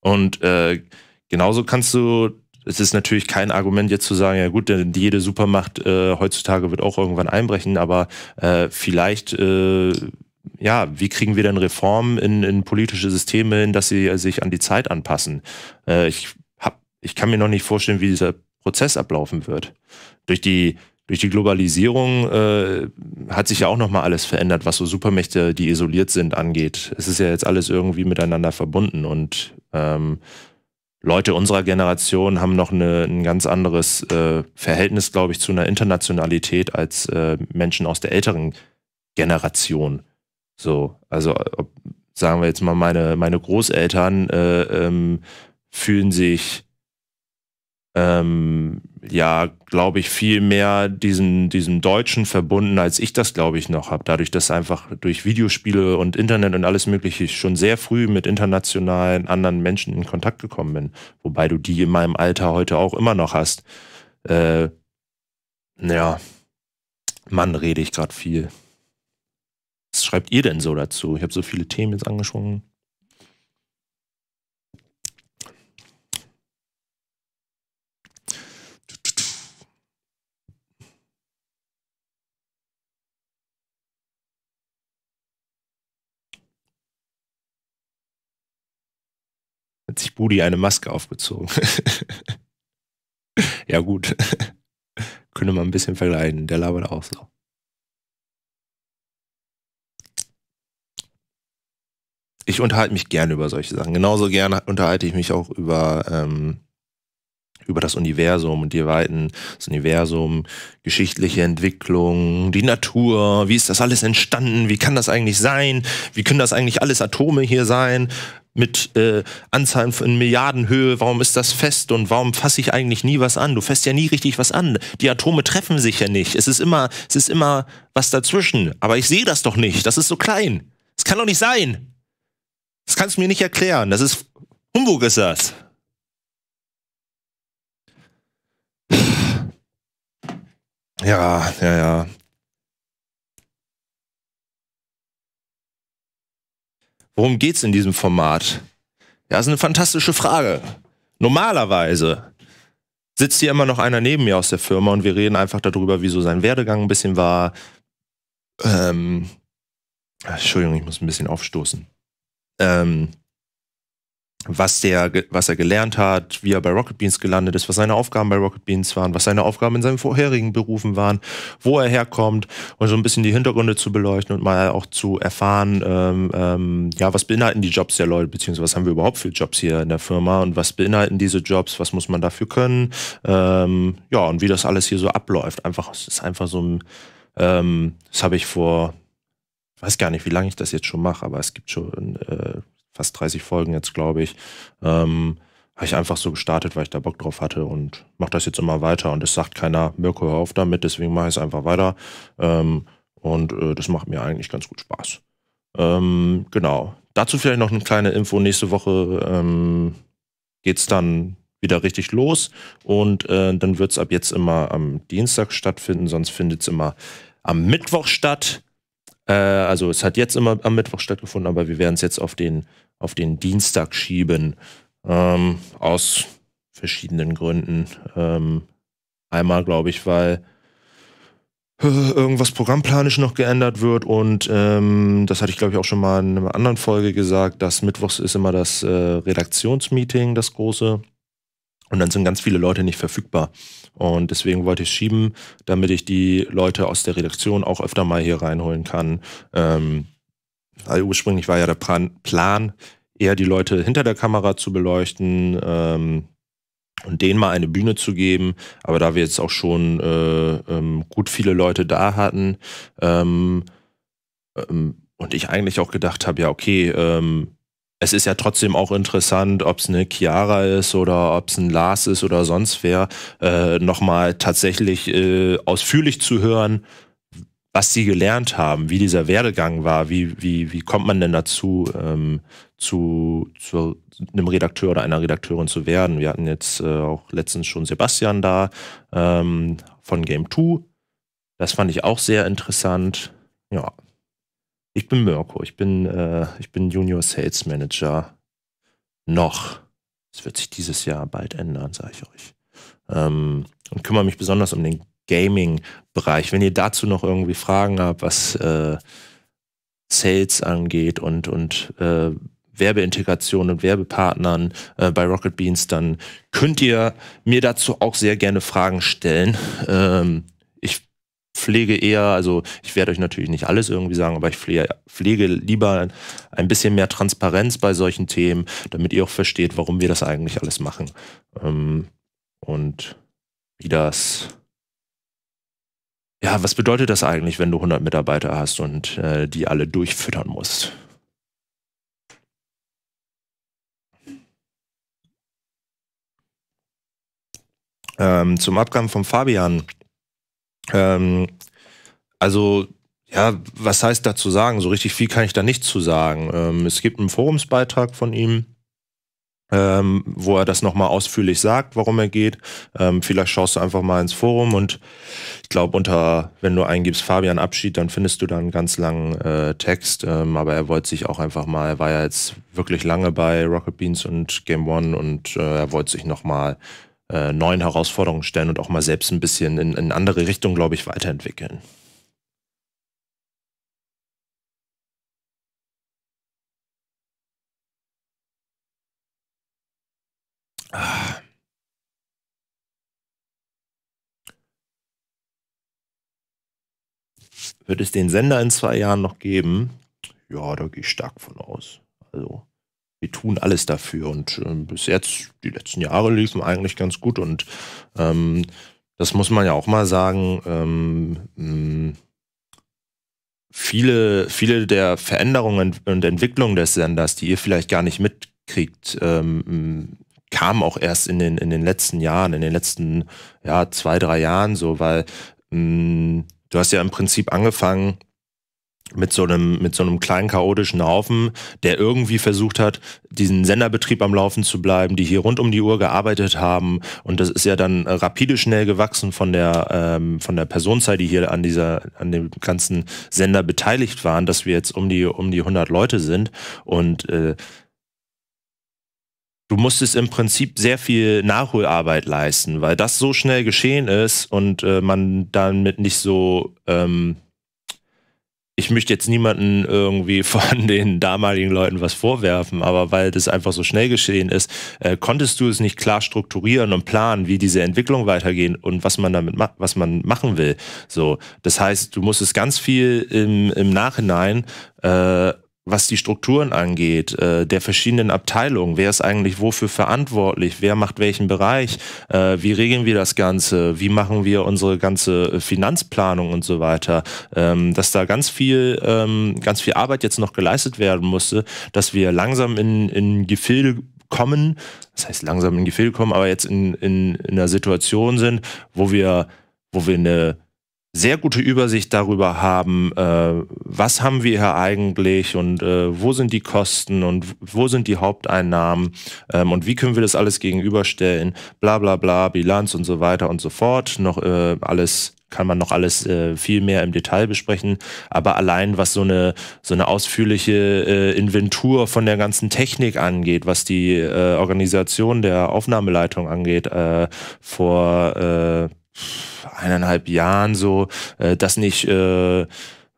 Und äh, genauso kannst du es ist natürlich kein Argument jetzt zu sagen, ja gut, denn jede Supermacht äh, heutzutage wird auch irgendwann einbrechen, aber äh, vielleicht, äh, ja, wie kriegen wir denn Reformen in, in politische Systeme hin, dass sie äh, sich an die Zeit anpassen? Äh, ich, hab, ich kann mir noch nicht vorstellen, wie dieser Prozess ablaufen wird. Durch die durch die Globalisierung äh, hat sich ja auch nochmal alles verändert, was so Supermächte, die isoliert sind, angeht. Es ist ja jetzt alles irgendwie miteinander verbunden und ähm, Leute unserer Generation haben noch eine, ein ganz anderes äh, Verhältnis, glaube ich, zu einer Internationalität als äh, Menschen aus der älteren Generation. So, also ob, sagen wir jetzt mal, meine, meine Großeltern äh, ähm, fühlen sich ähm, ja, glaube ich, viel mehr diesen, diesem Deutschen verbunden, als ich das, glaube ich, noch habe. Dadurch, dass einfach durch Videospiele und Internet und alles Mögliche ich schon sehr früh mit internationalen anderen Menschen in Kontakt gekommen bin. Wobei du die in meinem Alter heute auch immer noch hast. Äh, ja, Mann, rede ich gerade viel. Was schreibt ihr denn so dazu? Ich habe so viele Themen jetzt angeschwungen. Hat sich Budi eine Maske aufgezogen. (laughs) ja, gut. (laughs) Könnte man ein bisschen vergleichen. Der labert auch so. Ich unterhalte mich gerne über solche Sachen. Genauso gerne unterhalte ich mich auch über, ähm, über das Universum und die Weiten, das Universum, geschichtliche Entwicklung, die Natur, wie ist das alles entstanden, wie kann das eigentlich sein, wie können das eigentlich alles Atome hier sein, mit äh, Anzahlen in Milliardenhöhe, warum ist das fest und warum fasse ich eigentlich nie was an? Du fässt ja nie richtig was an. Die Atome treffen sich ja nicht. Es ist immer, es ist immer was dazwischen. Aber ich sehe das doch nicht. Das ist so klein. Das kann doch nicht sein. Das kannst du mir nicht erklären. Das ist Humbug ist das. Ja, ja, ja. Worum geht es in diesem Format? Ja, das ist eine fantastische Frage. Normalerweise sitzt hier immer noch einer neben mir aus der Firma und wir reden einfach darüber, wie so sein Werdegang ein bisschen war. Ähm, Entschuldigung, ich muss ein bisschen aufstoßen. Ähm, was, der, was er gelernt hat, wie er bei Rocket Beans gelandet ist, was seine Aufgaben bei Rocket Beans waren, was seine Aufgaben in seinen vorherigen Berufen waren, wo er herkommt und so ein bisschen die Hintergründe zu beleuchten und mal auch zu erfahren, ähm, ähm, ja, was beinhalten die Jobs der Leute, beziehungsweise was haben wir überhaupt für Jobs hier in der Firma und was beinhalten diese Jobs, was muss man dafür können, ähm, ja, und wie das alles hier so abläuft. Einfach, es ist einfach so ein, ähm, das habe ich vor weiß gar nicht, wie lange ich das jetzt schon mache, aber es gibt schon äh, fast 30 Folgen jetzt, glaube ich. Ähm, habe ich einfach so gestartet, weil ich da Bock drauf hatte und mache das jetzt immer weiter. Und es sagt keiner, Mirko, hör auf damit, deswegen mache ich es einfach weiter. Ähm, und äh, das macht mir eigentlich ganz gut Spaß. Ähm, genau. Dazu vielleicht noch eine kleine Info. Nächste Woche ähm, geht es dann wieder richtig los. Und äh, dann wird es ab jetzt immer am Dienstag stattfinden, sonst findet es immer am Mittwoch statt. Äh, also es hat jetzt immer am Mittwoch stattgefunden, aber wir werden es jetzt auf den, auf den Dienstag schieben. Ähm, aus verschiedenen Gründen. Ähm, einmal, glaube ich, weil äh, irgendwas programmplanisch noch geändert wird und ähm, das hatte ich glaube ich auch schon mal in einer anderen Folge gesagt, dass Mittwochs ist immer das äh, Redaktionsmeeting, das große und dann sind ganz viele Leute nicht verfügbar und deswegen wollte ich schieben, damit ich die Leute aus der Redaktion auch öfter mal hier reinholen kann. Ähm, also ursprünglich war ja der Plan, eher die Leute hinter der Kamera zu beleuchten ähm, und denen mal eine Bühne zu geben. Aber da wir jetzt auch schon äh, ähm, gut viele Leute da hatten ähm, ähm, und ich eigentlich auch gedacht habe, ja, okay, ähm, es ist ja trotzdem auch interessant, ob es eine Chiara ist oder ob es ein Lars ist oder sonst wer, äh, nochmal tatsächlich äh, ausführlich zu hören, was sie gelernt haben, wie dieser Werdegang war, wie, wie, wie kommt man denn dazu, ähm, zu, zu einem Redakteur oder einer Redakteurin zu werden. Wir hatten jetzt äh, auch letztens schon Sebastian da ähm, von Game 2. Das fand ich auch sehr interessant. Ja, ich bin Mirko, ich bin, äh, ich bin Junior Sales Manager. Noch. Es wird sich dieses Jahr bald ändern, sage ich euch. Ähm, und kümmere mich besonders um den Gaming-Bereich. Wenn ihr dazu noch irgendwie Fragen habt, was äh, Sales angeht und, und äh, Werbeintegration und Werbepartnern äh, bei Rocket Beans, dann könnt ihr mir dazu auch sehr gerne Fragen stellen. Ähm, pflege eher, also ich werde euch natürlich nicht alles irgendwie sagen, aber ich pflege, pflege lieber ein bisschen mehr Transparenz bei solchen Themen, damit ihr auch versteht, warum wir das eigentlich alles machen. Ähm, und wie das ja, was bedeutet das eigentlich, wenn du 100 Mitarbeiter hast und äh, die alle durchfüttern musst? Ähm, zum Abgang von Fabian ähm, also ja, was heißt dazu sagen? So richtig viel kann ich da nicht zu sagen. Ähm, es gibt einen Forumsbeitrag von ihm, ähm, wo er das nochmal ausführlich sagt, warum er geht. Ähm, vielleicht schaust du einfach mal ins Forum und ich glaube, unter, wenn du eingibst Fabian Abschied, dann findest du da einen ganz langen äh, Text. Ähm, aber er wollte sich auch einfach mal, er war ja jetzt wirklich lange bei Rocket Beans und Game One und äh, er wollte sich nochmal äh, neuen Herausforderungen stellen und auch mal selbst ein bisschen in, in andere Richtungen, glaube ich, weiterentwickeln. Ah. Wird es den Sender in zwei Jahren noch geben? Ja, da gehe ich stark von aus. Also die tun alles dafür. Und äh, bis jetzt, die letzten Jahre liefen eigentlich ganz gut. Und ähm, das muss man ja auch mal sagen, ähm, mm, viele, viele der Veränderungen und Entwicklungen des Senders, die ihr vielleicht gar nicht mitkriegt, ähm, mm, kamen auch erst in den, in den letzten Jahren, in den letzten ja, zwei, drei Jahren so, weil mh, mm, du hast ja im Prinzip angefangen, mit so einem mit so einem kleinen chaotischen Haufen, der irgendwie versucht hat, diesen Senderbetrieb am Laufen zu bleiben, die hier rund um die Uhr gearbeitet haben und das ist ja dann rapide schnell gewachsen von der ähm, von der Personenzahl, die hier an dieser an dem ganzen Sender beteiligt waren, dass wir jetzt um die um die 100 Leute sind und äh, du musstest im Prinzip sehr viel Nachholarbeit leisten, weil das so schnell geschehen ist und äh, man damit nicht so ähm, ich möchte jetzt niemanden irgendwie (laughs) von den damaligen Leuten was vorwerfen, aber weil das einfach so schnell geschehen ist, äh, konntest du es nicht klar strukturieren und planen, wie diese Entwicklung weitergehen und was man damit ma was man machen will. So, das heißt, du musst es ganz viel im, im Nachhinein äh, was die Strukturen angeht, äh, der verschiedenen Abteilungen. Wer ist eigentlich wofür verantwortlich? Wer macht welchen Bereich? Äh, wie regeln wir das Ganze? Wie machen wir unsere ganze äh, Finanzplanung und so weiter? Ähm, dass da ganz viel, ähm, ganz viel Arbeit jetzt noch geleistet werden musste, dass wir langsam in, in Gefilde kommen, das heißt langsam in Gefilde kommen, aber jetzt in, in, in einer Situation sind, wo wir, wo wir eine sehr gute Übersicht darüber haben, äh, was haben wir hier eigentlich und äh, wo sind die Kosten und wo sind die Haupteinnahmen ähm, und wie können wir das alles gegenüberstellen, bla bla bla, Bilanz und so weiter und so fort. Noch äh, alles kann man noch alles äh, viel mehr im Detail besprechen. Aber allein was so eine so eine ausführliche äh, Inventur von der ganzen Technik angeht, was die äh, Organisation der Aufnahmeleitung angeht, äh, vor äh, eineinhalb Jahren so, äh, das nicht, äh,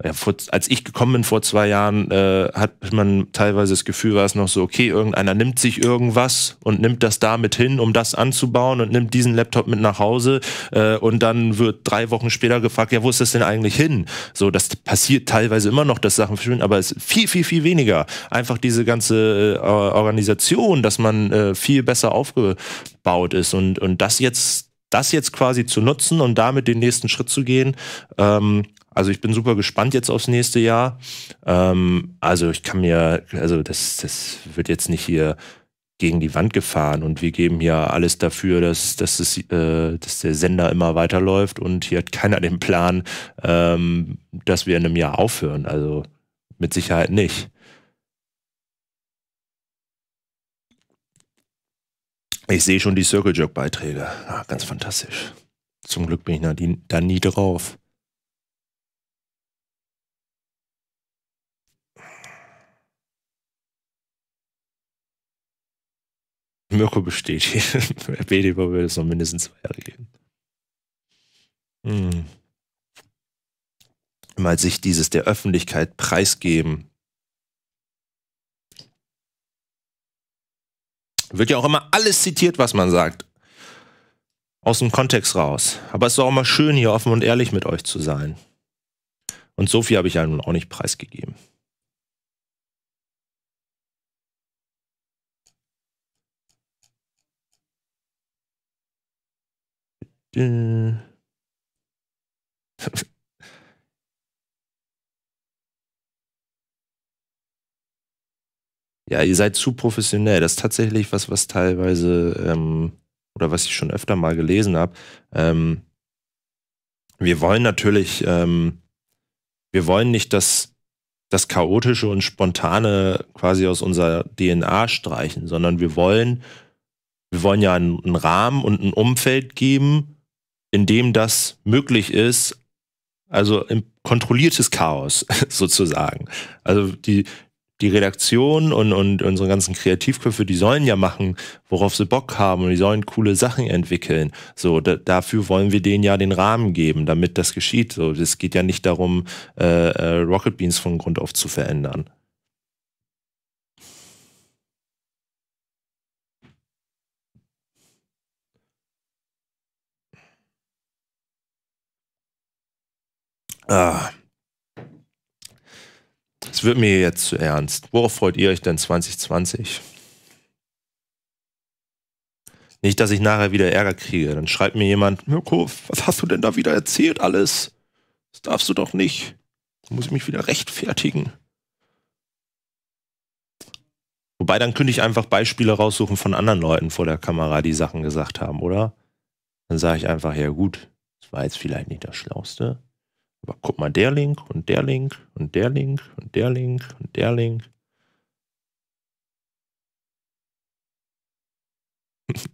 ja, vor, als ich gekommen bin vor zwei Jahren, äh, hat man teilweise das Gefühl, war es noch so, okay, irgendeiner nimmt sich irgendwas und nimmt das damit hin, um das anzubauen und nimmt diesen Laptop mit nach Hause äh, und dann wird drei Wochen später gefragt, ja, wo ist das denn eigentlich hin? So, das passiert teilweise immer noch, dass Sachen verschwinden, aber es ist viel, viel, viel weniger. Einfach diese ganze äh, Organisation, dass man äh, viel besser aufgebaut ist und, und das jetzt das jetzt quasi zu nutzen und damit den nächsten Schritt zu gehen. Ähm, also ich bin super gespannt jetzt aufs nächste Jahr. Ähm, also ich kann mir, also das, das wird jetzt nicht hier gegen die Wand gefahren und wir geben hier alles dafür, dass, dass, es, äh, dass der Sender immer weiterläuft und hier hat keiner den Plan, ähm, dass wir in einem Jahr aufhören. Also mit Sicherheit nicht. Ich sehe schon die Circle Jerk Beiträge. Ah, ganz fantastisch. Zum Glück bin ich da nie drauf. Mirko besteht hier. Bediba würde es noch mindestens zwei Jahre geben. Hm. Mal sich dieses der Öffentlichkeit preisgeben Wird ja auch immer alles zitiert, was man sagt. Aus dem Kontext raus. Aber es ist auch immer schön, hier offen und ehrlich mit euch zu sein. Und so viel habe ich ja nun auch nicht preisgegeben. ja, ihr seid zu professionell. Das ist tatsächlich was, was teilweise, ähm, oder was ich schon öfter mal gelesen habe. Ähm, wir wollen natürlich, ähm, wir wollen nicht, dass das Chaotische und Spontane quasi aus unserer DNA streichen, sondern wir wollen, wir wollen ja einen, einen Rahmen und ein Umfeld geben, in dem das möglich ist, also kontrolliertes Chaos (laughs) sozusagen. Also die, die Redaktion und, und unsere ganzen Kreativköpfe, die sollen ja machen, worauf sie Bock haben und die sollen coole Sachen entwickeln. So, da, dafür wollen wir denen ja den Rahmen geben, damit das geschieht. So, es geht ja nicht darum, äh, äh, Rocket Beans von Grund auf zu verändern. Ah. Es wird mir jetzt zu ernst. Worauf freut ihr euch denn 2020? Nicht, dass ich nachher wieder Ärger kriege. Dann schreibt mir jemand, Mirko, was hast du denn da wieder erzählt alles? Das darfst du doch nicht. Da muss ich mich wieder rechtfertigen. Wobei, dann könnte ich einfach Beispiele raussuchen von anderen Leuten vor der Kamera, die Sachen gesagt haben, oder? Dann sage ich einfach, ja gut, das war jetzt vielleicht nicht das Schlauste. Aber guck mal, der Link und der Link und der Link und der Link und der Link. (laughs)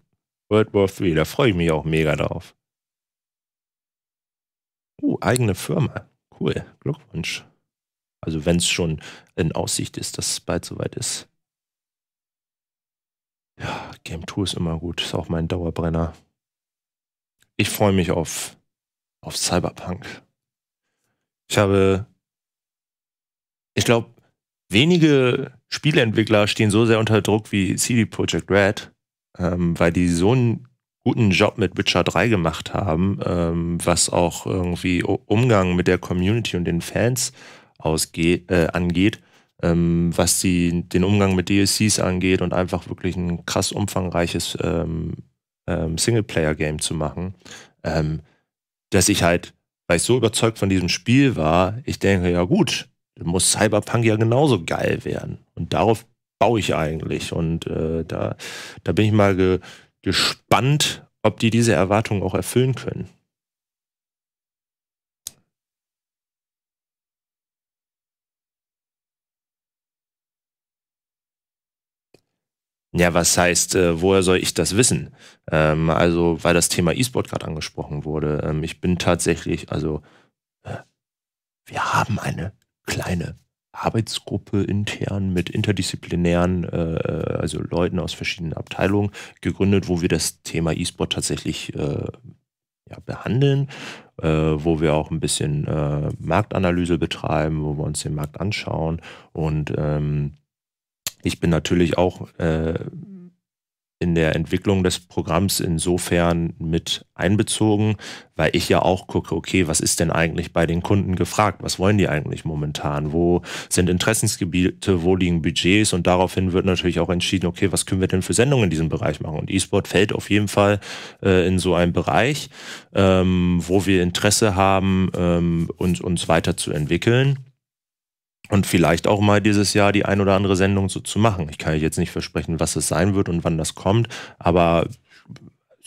World War 3, da freue ich mich auch mega drauf. Uh, eigene Firma. Cool, Glückwunsch. Also wenn es schon in Aussicht ist, dass es bald soweit ist. Ja, Game 2 ist immer gut. Ist auch mein Dauerbrenner. Ich freue mich auf, auf Cyberpunk. Ich habe, ich glaube, wenige Spieleentwickler stehen so sehr unter Druck wie CD Projekt Red, ähm, weil die so einen guten Job mit Witcher 3 gemacht haben, ähm, was auch irgendwie Umgang mit der Community und den Fans äh, angeht, ähm, was die, den Umgang mit DLCs angeht und einfach wirklich ein krass umfangreiches ähm, ähm, Singleplayer-Game zu machen, ähm, dass ich halt weil ich so überzeugt von diesem Spiel war, ich denke, ja gut, muss Cyberpunk ja genauso geil werden. Und darauf baue ich eigentlich. Und äh, da, da bin ich mal ge gespannt, ob die diese Erwartungen auch erfüllen können. Ja, was heißt, äh, woher soll ich das wissen? Ähm, also, weil das Thema E-Sport gerade angesprochen wurde. Ähm, ich bin tatsächlich, also, äh, wir haben eine kleine Arbeitsgruppe intern mit interdisziplinären, äh, also Leuten aus verschiedenen Abteilungen gegründet, wo wir das Thema E-Sport tatsächlich äh, ja, behandeln, äh, wo wir auch ein bisschen äh, Marktanalyse betreiben, wo wir uns den Markt anschauen und ähm, ich bin natürlich auch äh, in der Entwicklung des Programms insofern mit einbezogen, weil ich ja auch gucke, okay, was ist denn eigentlich bei den Kunden gefragt? Was wollen die eigentlich momentan? Wo sind Interessensgebiete? Wo liegen Budgets? Und daraufhin wird natürlich auch entschieden, okay, was können wir denn für Sendungen in diesem Bereich machen? Und E-Sport fällt auf jeden Fall äh, in so einen Bereich, ähm, wo wir Interesse haben, ähm, uns, uns weiterzuentwickeln und vielleicht auch mal dieses Jahr die ein oder andere Sendung so zu machen. Ich kann jetzt nicht versprechen, was es sein wird und wann das kommt, aber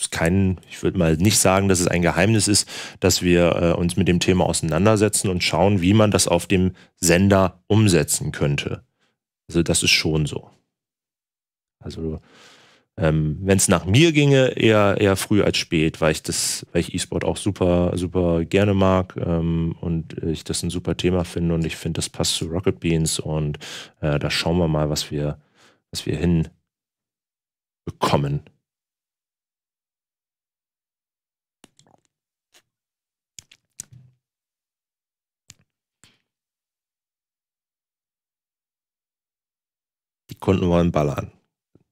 kein, ich würde mal nicht sagen, dass es ein Geheimnis ist, dass wir äh, uns mit dem Thema auseinandersetzen und schauen, wie man das auf dem Sender umsetzen könnte. Also das ist schon so. Also ähm, wenn es nach mir ginge, eher, eher früh als spät, weil ich das, weil ich E-Sport auch super, super gerne mag ähm, und ich das ein super Thema finde und ich finde, das passt zu Rocket Beans und äh, da schauen wir mal, was wir, was wir hinbekommen. Die Kunden wollen ballern.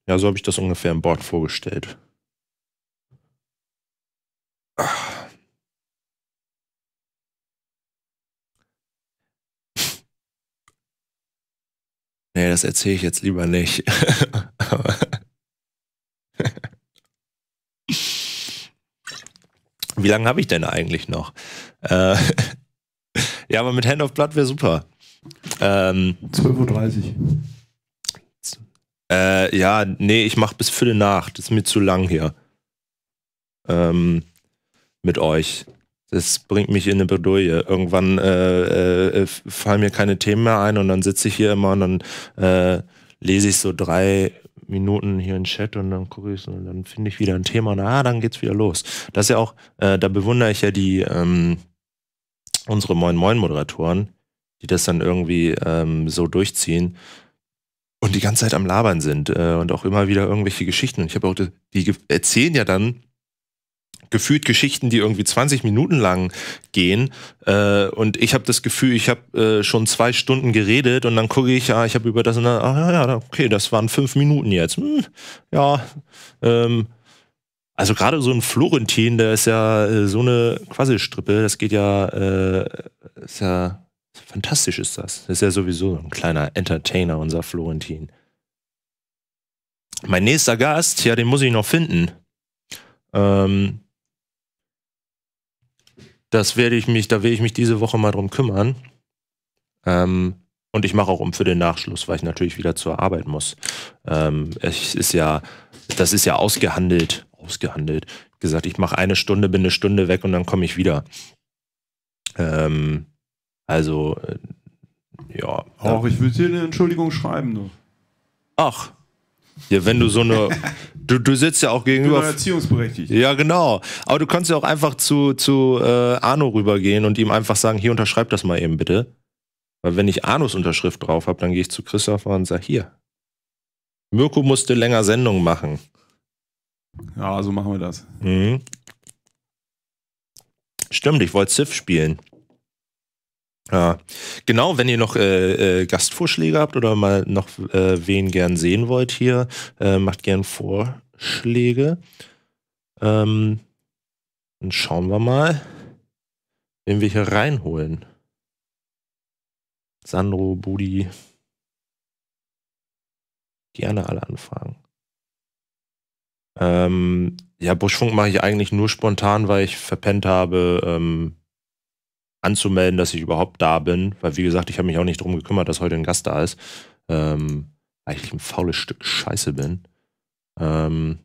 Ja, so habe ich das ungefähr im Board vorgestellt. (laughs) Nee, das erzähle ich jetzt lieber nicht. (laughs) Wie lange habe ich denn eigentlich noch? Äh, (laughs) ja, aber mit Hand of Blood wäre super. 12.30 ähm, Uhr. Äh, ja, nee, ich mach bis Viertel nach. Das ist mir zu lang hier. Ähm, mit euch. Das bringt mich in eine Bedouille. Irgendwann äh, äh, fallen mir keine Themen mehr ein und dann sitze ich hier immer und dann äh, lese ich so drei Minuten hier in Chat und dann gucke ich und dann finde ich wieder ein Thema und ah, dann geht's wieder los. Das ist ja auch, äh, da bewundere ich ja die ähm, unsere Moin Moin Moderatoren, die das dann irgendwie ähm, so durchziehen und die ganze Zeit am Labern sind äh, und auch immer wieder irgendwelche Geschichten. Und ich habe auch, die, die erzählen ja dann gefühlt Geschichten, die irgendwie 20 Minuten lang gehen. Äh, und ich habe das Gefühl, ich habe äh, schon zwei Stunden geredet und dann gucke ich, ja, ah, ich habe über das und dann, ah ja, okay, das waren fünf Minuten jetzt. Hm, ja, ähm, also gerade so ein Florentin, der ist ja äh, so eine Quasselstrippe, das geht ja, äh, ist ja Fantastisch ist das. Das ist ja sowieso ein kleiner Entertainer, unser Florentin. Mein nächster Gast, ja, den muss ich noch finden. Ähm, das werde ich mich, da werde ich mich diese Woche mal drum kümmern. Ähm, und ich mache auch um für den Nachschluss, weil ich natürlich wieder zur Arbeit muss. Ähm, es ist ja, das ist ja ausgehandelt. Ausgehandelt. gesagt, ich mache eine Stunde, bin eine Stunde weg und dann komme ich wieder. Ähm, also, äh, ja. Auch ich würde dir eine Entschuldigung schreiben. Du. Ach. Ja, wenn du so eine. du, du sitzt ja auch gegenüber. Du erziehungsberechtigt. Ja, genau. Aber du kannst ja auch einfach zu, zu äh, Arno rübergehen und ihm einfach sagen: Hier, unterschreib das mal eben bitte. Weil, wenn ich Arnos Unterschrift drauf habe, dann gehe ich zu Christopher und sage: Hier, Mirko musste länger Sendung machen. Ja, so machen wir das. Mhm. Stimmt, ich wollte Civ spielen. Ja, genau, wenn ihr noch äh, äh, Gastvorschläge habt oder mal noch äh, wen gern sehen wollt hier, äh, macht gern Vorschläge. Ähm, dann schauen wir mal, wen wir hier reinholen. Sandro, Budi. Gerne alle anfragen. Ähm, ja, Buschfunk mache ich eigentlich nur spontan, weil ich verpennt habe, ähm, anzumelden, dass ich überhaupt da bin, weil wie gesagt, ich habe mich auch nicht drum gekümmert, dass heute ein Gast da ist, ähm, weil ich ein faules Stück Scheiße bin. Ähm,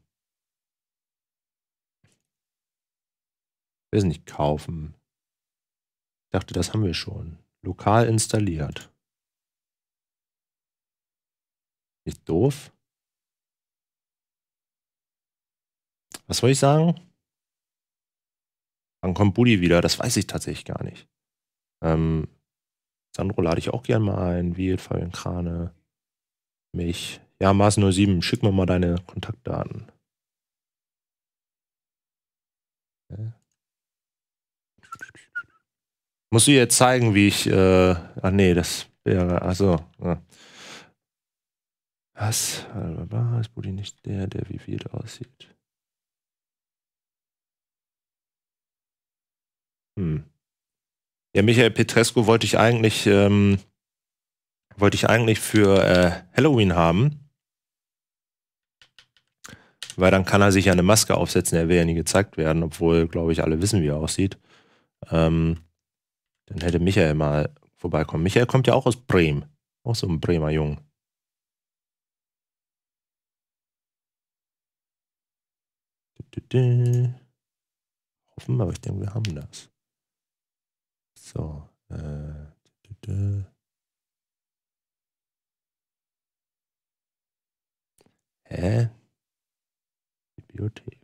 will es nicht kaufen. Ich dachte, das haben wir schon. Lokal installiert. Nicht doof? Was soll ich sagen? Wann kommt Buddy wieder? Das weiß ich tatsächlich gar nicht. Ähm, Sandro lade ich auch gern mal ein, wie Fabian Krane, mich. Ja, Maß07, schick mir mal deine Kontaktdaten. Okay. Muss ich jetzt zeigen, wie ich. Äh, ach nee, das wäre. Achso. Ja. Was? Ist Buddy nicht der, der wie wild aussieht? Hm. Ja, Michael Petrescu wollte ich eigentlich, ähm, wollte ich eigentlich für äh, Halloween haben. Weil dann kann er sich ja eine Maske aufsetzen, er will ja nie gezeigt werden, obwohl, glaube ich, alle wissen, wie er aussieht. Ähm, dann hätte Michael mal vorbeikommen. Michael kommt ja auch aus Bremen. Auch so ein Bremer Jung. Hoffen, aber ich denke, wir haben das. So. Äh, Hä? Bibliothek.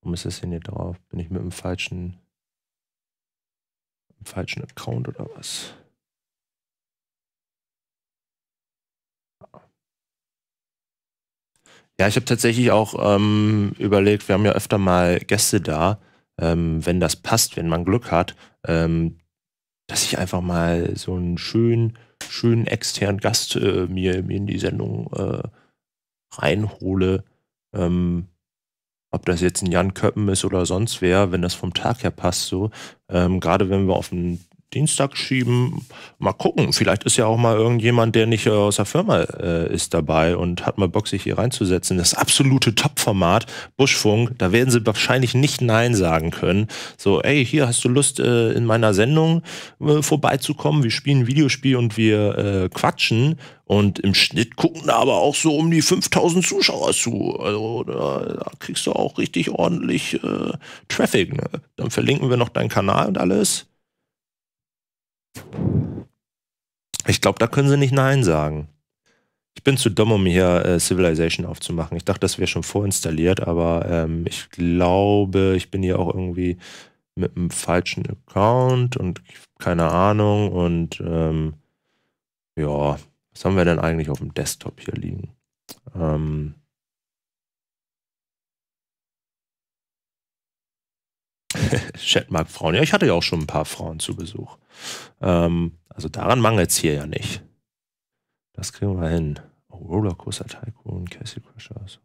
Warum ist das denn hier drauf? Bin ich mit dem falschen, dem falschen Account oder was? Ja, ich habe tatsächlich auch ähm, überlegt, wir haben ja öfter mal Gäste da, ähm, wenn das passt, wenn man Glück hat, ähm, dass ich einfach mal so einen schönen, schönen externen Gast äh, mir, mir in die Sendung äh, reinhole. Ähm, ob das jetzt ein Jan Köppen ist oder sonst wer, wenn das vom Tag her passt, so. Ähm, Gerade wenn wir auf ein Dienstag schieben. Mal gucken, vielleicht ist ja auch mal irgendjemand, der nicht äh, aus der Firma äh, ist dabei und hat mal Bock, sich hier reinzusetzen. Das absolute Top-Format, Buschfunk, da werden sie wahrscheinlich nicht Nein sagen können. So, ey, hier hast du Lust, äh, in meiner Sendung äh, vorbeizukommen. Wir spielen ein Videospiel und wir äh, quatschen. Und im Schnitt gucken da aber auch so um die 5000 Zuschauer zu. Also da, da kriegst du auch richtig ordentlich äh, Traffic. Ne? Dann verlinken wir noch deinen Kanal und alles. Ich glaube, da können sie nicht Nein sagen. Ich bin zu dumm, um hier äh, Civilization aufzumachen. Ich dachte, das wäre schon vorinstalliert, aber ähm, ich glaube, ich bin hier auch irgendwie mit einem falschen Account und keine Ahnung. Und ähm, ja, was haben wir denn eigentlich auf dem Desktop hier liegen? Ähm, (laughs) Chat mag Frauen. Ja, ich hatte ja auch schon ein paar Frauen zu Besuch. Ähm, also daran mangelt es hier ja nicht. Das kriegen wir hin. Oh, Rollercoaster Tycoon, Cassie Crashers.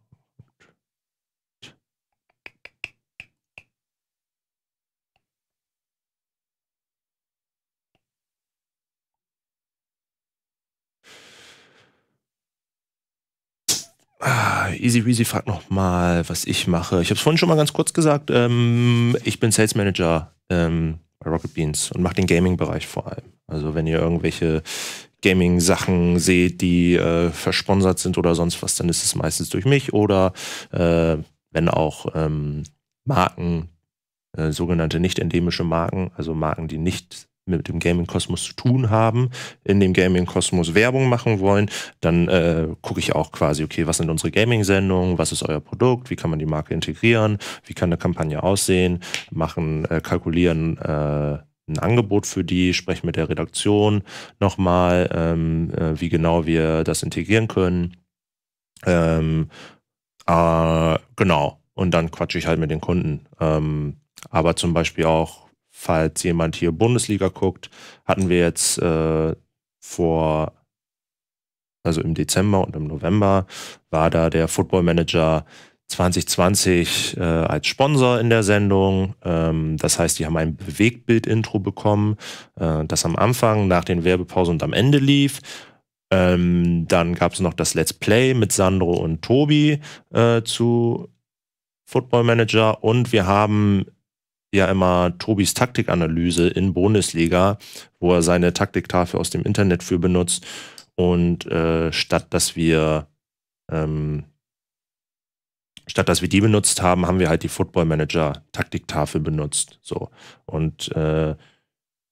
Ah, easy Weasy fragt nochmal, was ich mache. Ich habe es vorhin schon mal ganz kurz gesagt. Ähm, ich bin Sales Manager ähm, bei Rocket Beans und mache den Gaming-Bereich vor allem. Also wenn ihr irgendwelche Gaming-Sachen seht, die äh, versponsert sind oder sonst was, dann ist es meistens durch mich oder äh, wenn auch ähm, Marken, äh, sogenannte nicht endemische Marken, also Marken, die nicht mit dem Gaming-Kosmos zu tun haben, in dem Gaming-Kosmos Werbung machen wollen, dann äh, gucke ich auch quasi, okay, was sind unsere Gaming-Sendungen, was ist euer Produkt, wie kann man die Marke integrieren, wie kann eine Kampagne aussehen, machen, äh, kalkulieren äh, ein Angebot für die, sprechen mit der Redaktion nochmal, ähm, äh, wie genau wir das integrieren können. Ähm, äh, genau, und dann quatsche ich halt mit den Kunden. Ähm, aber zum Beispiel auch falls jemand hier Bundesliga guckt, hatten wir jetzt äh, vor, also im Dezember und im November, war da der Football Manager 2020 äh, als Sponsor in der Sendung. Ähm, das heißt, die haben ein Bewegtbild-Intro bekommen, äh, das am Anfang, nach den Werbepausen und am Ende lief. Ähm, dann gab es noch das Let's Play mit Sandro und Tobi äh, zu Football Manager und wir haben ja immer Tobis Taktikanalyse in Bundesliga, wo er seine Taktiktafel aus dem Internet für benutzt. Und äh, statt dass wir ähm, statt dass wir die benutzt haben, haben wir halt die Football Manager Taktiktafel benutzt. So. Und äh,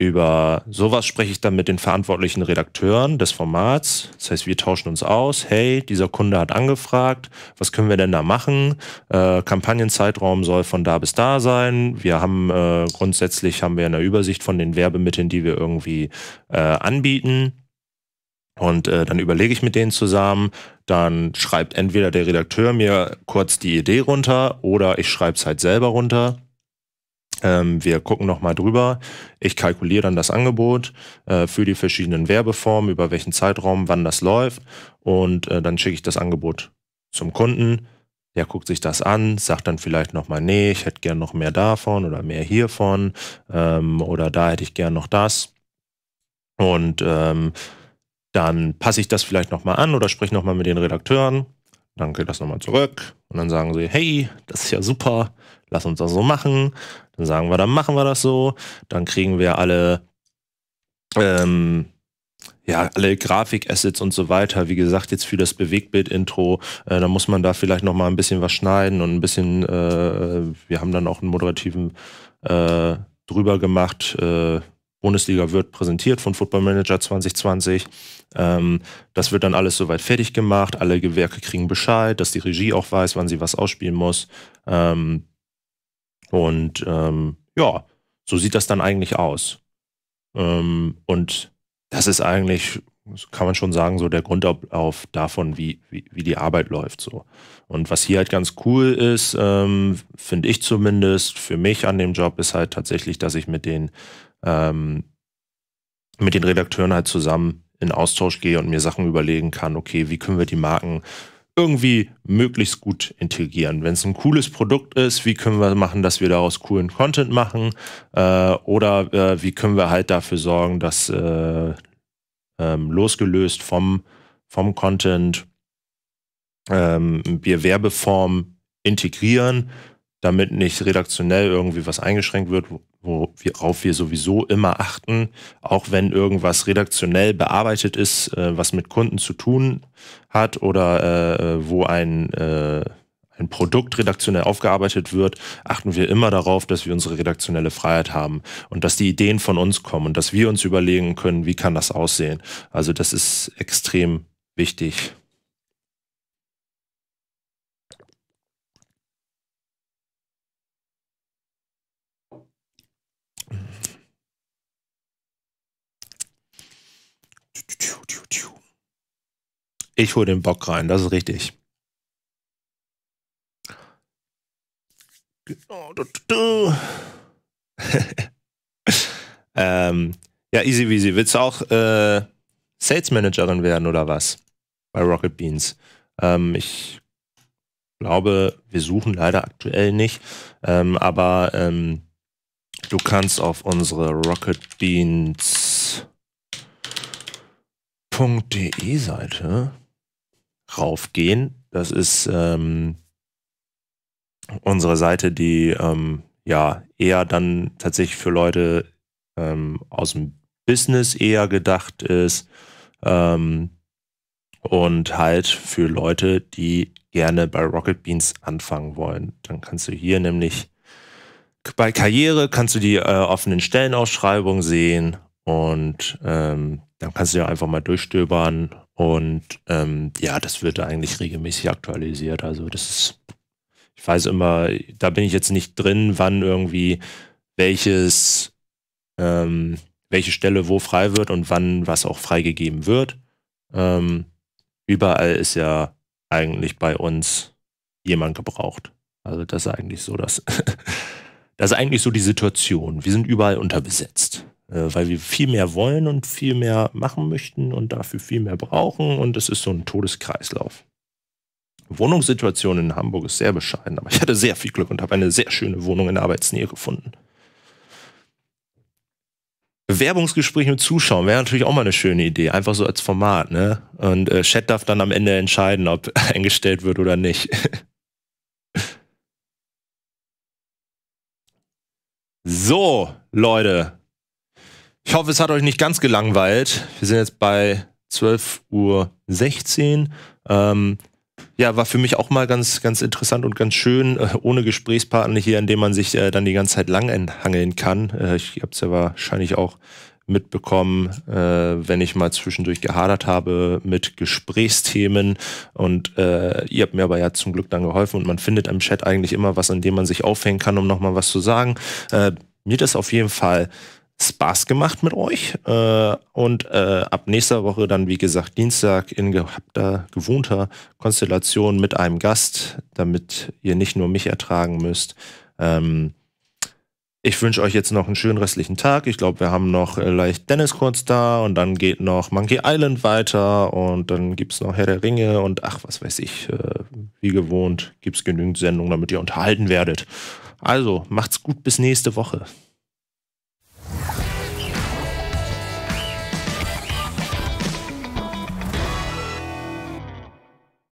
über sowas spreche ich dann mit den verantwortlichen Redakteuren des Formats. Das heißt, wir tauschen uns aus. Hey, dieser Kunde hat angefragt. Was können wir denn da machen? Äh, Kampagnenzeitraum soll von da bis da sein. Wir haben äh, grundsätzlich haben wir eine Übersicht von den Werbemitteln, die wir irgendwie äh, anbieten. Und äh, dann überlege ich mit denen zusammen, dann schreibt entweder der Redakteur mir kurz die Idee runter oder ich schreibe es halt selber runter. Ähm, wir gucken nochmal drüber. Ich kalkuliere dann das Angebot äh, für die verschiedenen Werbeformen, über welchen Zeitraum, wann das läuft. Und äh, dann schicke ich das Angebot zum Kunden. Der guckt sich das an, sagt dann vielleicht nochmal, nee, ich hätte gern noch mehr davon oder mehr hiervon ähm, oder da hätte ich gern noch das. Und ähm, dann passe ich das vielleicht nochmal an oder spreche nochmal mit den Redakteuren dann geht das nochmal zurück und dann sagen sie, hey, das ist ja super, lass uns das so machen. Dann sagen wir, dann machen wir das so. Dann kriegen wir alle, ähm, ja, alle Grafikassets und so weiter. Wie gesagt, jetzt für das Bewegtbild-Intro, äh, da muss man da vielleicht nochmal ein bisschen was schneiden und ein bisschen, äh, wir haben dann auch einen moderativen äh, drüber gemacht. Äh, Bundesliga wird präsentiert von Football Manager 2020. Ähm, das wird dann alles soweit fertig gemacht, alle Gewerke kriegen Bescheid, dass die Regie auch weiß, wann sie was ausspielen muss. Ähm, und ähm, ja, so sieht das dann eigentlich aus. Ähm, und das ist eigentlich, kann man schon sagen, so der Grund auf, auf davon, wie, wie, wie, die Arbeit läuft. So. Und was hier halt ganz cool ist, ähm, finde ich zumindest, für mich an dem Job ist halt tatsächlich, dass ich mit den ähm, mit den Redakteuren halt zusammen in Austausch gehe und mir Sachen überlegen kann, okay, wie können wir die Marken irgendwie möglichst gut integrieren. Wenn es ein cooles Produkt ist, wie können wir machen, dass wir daraus coolen Content machen? Äh, oder äh, wie können wir halt dafür sorgen, dass äh, ähm, losgelöst vom, vom Content ähm, wir Werbeform integrieren, damit nicht redaktionell irgendwie was eingeschränkt wird, worauf wir sowieso immer achten, auch wenn irgendwas redaktionell bearbeitet ist, äh, was mit Kunden zu tun hat oder äh, äh, wo ein, äh, ein Produkt redaktionell aufgearbeitet wird, achten wir immer darauf, dass wir unsere redaktionelle Freiheit haben und dass die Ideen von uns kommen und dass wir uns überlegen können, wie kann das aussehen. Also das ist extrem wichtig. Ich hole den Bock rein, das ist richtig. (laughs) ähm, ja, easy easy. Willst du auch äh, Sales Managerin werden oder was? Bei Rocket Beans. Ähm, ich glaube, wir suchen leider aktuell nicht, ähm, aber ähm, du kannst auf unsere rocketbeans.de Seite raufgehen. Das ist ähm, unsere Seite, die ähm, ja eher dann tatsächlich für Leute ähm, aus dem Business eher gedacht ist ähm, und halt für Leute, die gerne bei Rocket Beans anfangen wollen. Dann kannst du hier nämlich bei Karriere kannst du die äh, offenen Stellenausschreibungen sehen und ähm, dann kannst du ja einfach mal durchstöbern und ähm, ja, das wird eigentlich regelmäßig aktualisiert. Also das ist, ich weiß immer, da bin ich jetzt nicht drin, wann irgendwie welches, ähm, welche Stelle wo frei wird und wann was auch freigegeben wird. Ähm, überall ist ja eigentlich bei uns jemand gebraucht. Also das ist eigentlich so das, (laughs) das ist eigentlich so die Situation. Wir sind überall unterbesetzt. Äh, weil wir viel mehr wollen und viel mehr machen möchten und dafür viel mehr brauchen und es ist so ein Todeskreislauf. Wohnungssituation in Hamburg ist sehr bescheiden, aber ich hatte sehr viel Glück und habe eine sehr schöne Wohnung in Arbeitsnähe gefunden. Bewerbungsgespräche mit Zuschauern wäre natürlich auch mal eine schöne Idee, einfach so als Format, ne? Und äh, Chat darf dann am Ende entscheiden, ob (laughs) eingestellt wird oder nicht. (laughs) so, Leute, ich hoffe, es hat euch nicht ganz gelangweilt. Wir sind jetzt bei 12.16 Uhr. Ähm, ja, war für mich auch mal ganz, ganz interessant und ganz schön, äh, ohne Gesprächspartner hier, an dem man sich äh, dann die ganze Zeit lang enthangeln kann. Äh, ich habe es ja wahrscheinlich auch mitbekommen, äh, wenn ich mal zwischendurch gehadert habe mit Gesprächsthemen. Und äh, ihr habt mir aber ja zum Glück dann geholfen und man findet im Chat eigentlich immer was, an dem man sich aufhängen kann, um nochmal was zu sagen. Äh, mir das auf jeden Fall Spaß gemacht mit euch. Äh, und äh, ab nächster Woche dann, wie gesagt, Dienstag in gehabter, gewohnter Konstellation mit einem Gast, damit ihr nicht nur mich ertragen müsst. Ähm, ich wünsche euch jetzt noch einen schönen restlichen Tag. Ich glaube, wir haben noch vielleicht äh, Dennis kurz da und dann geht noch Monkey Island weiter und dann gibt es noch Herr der Ringe und ach, was weiß ich, äh, wie gewohnt, gibt es genügend Sendungen, damit ihr unterhalten werdet. Also, macht's gut bis nächste Woche. Yeah.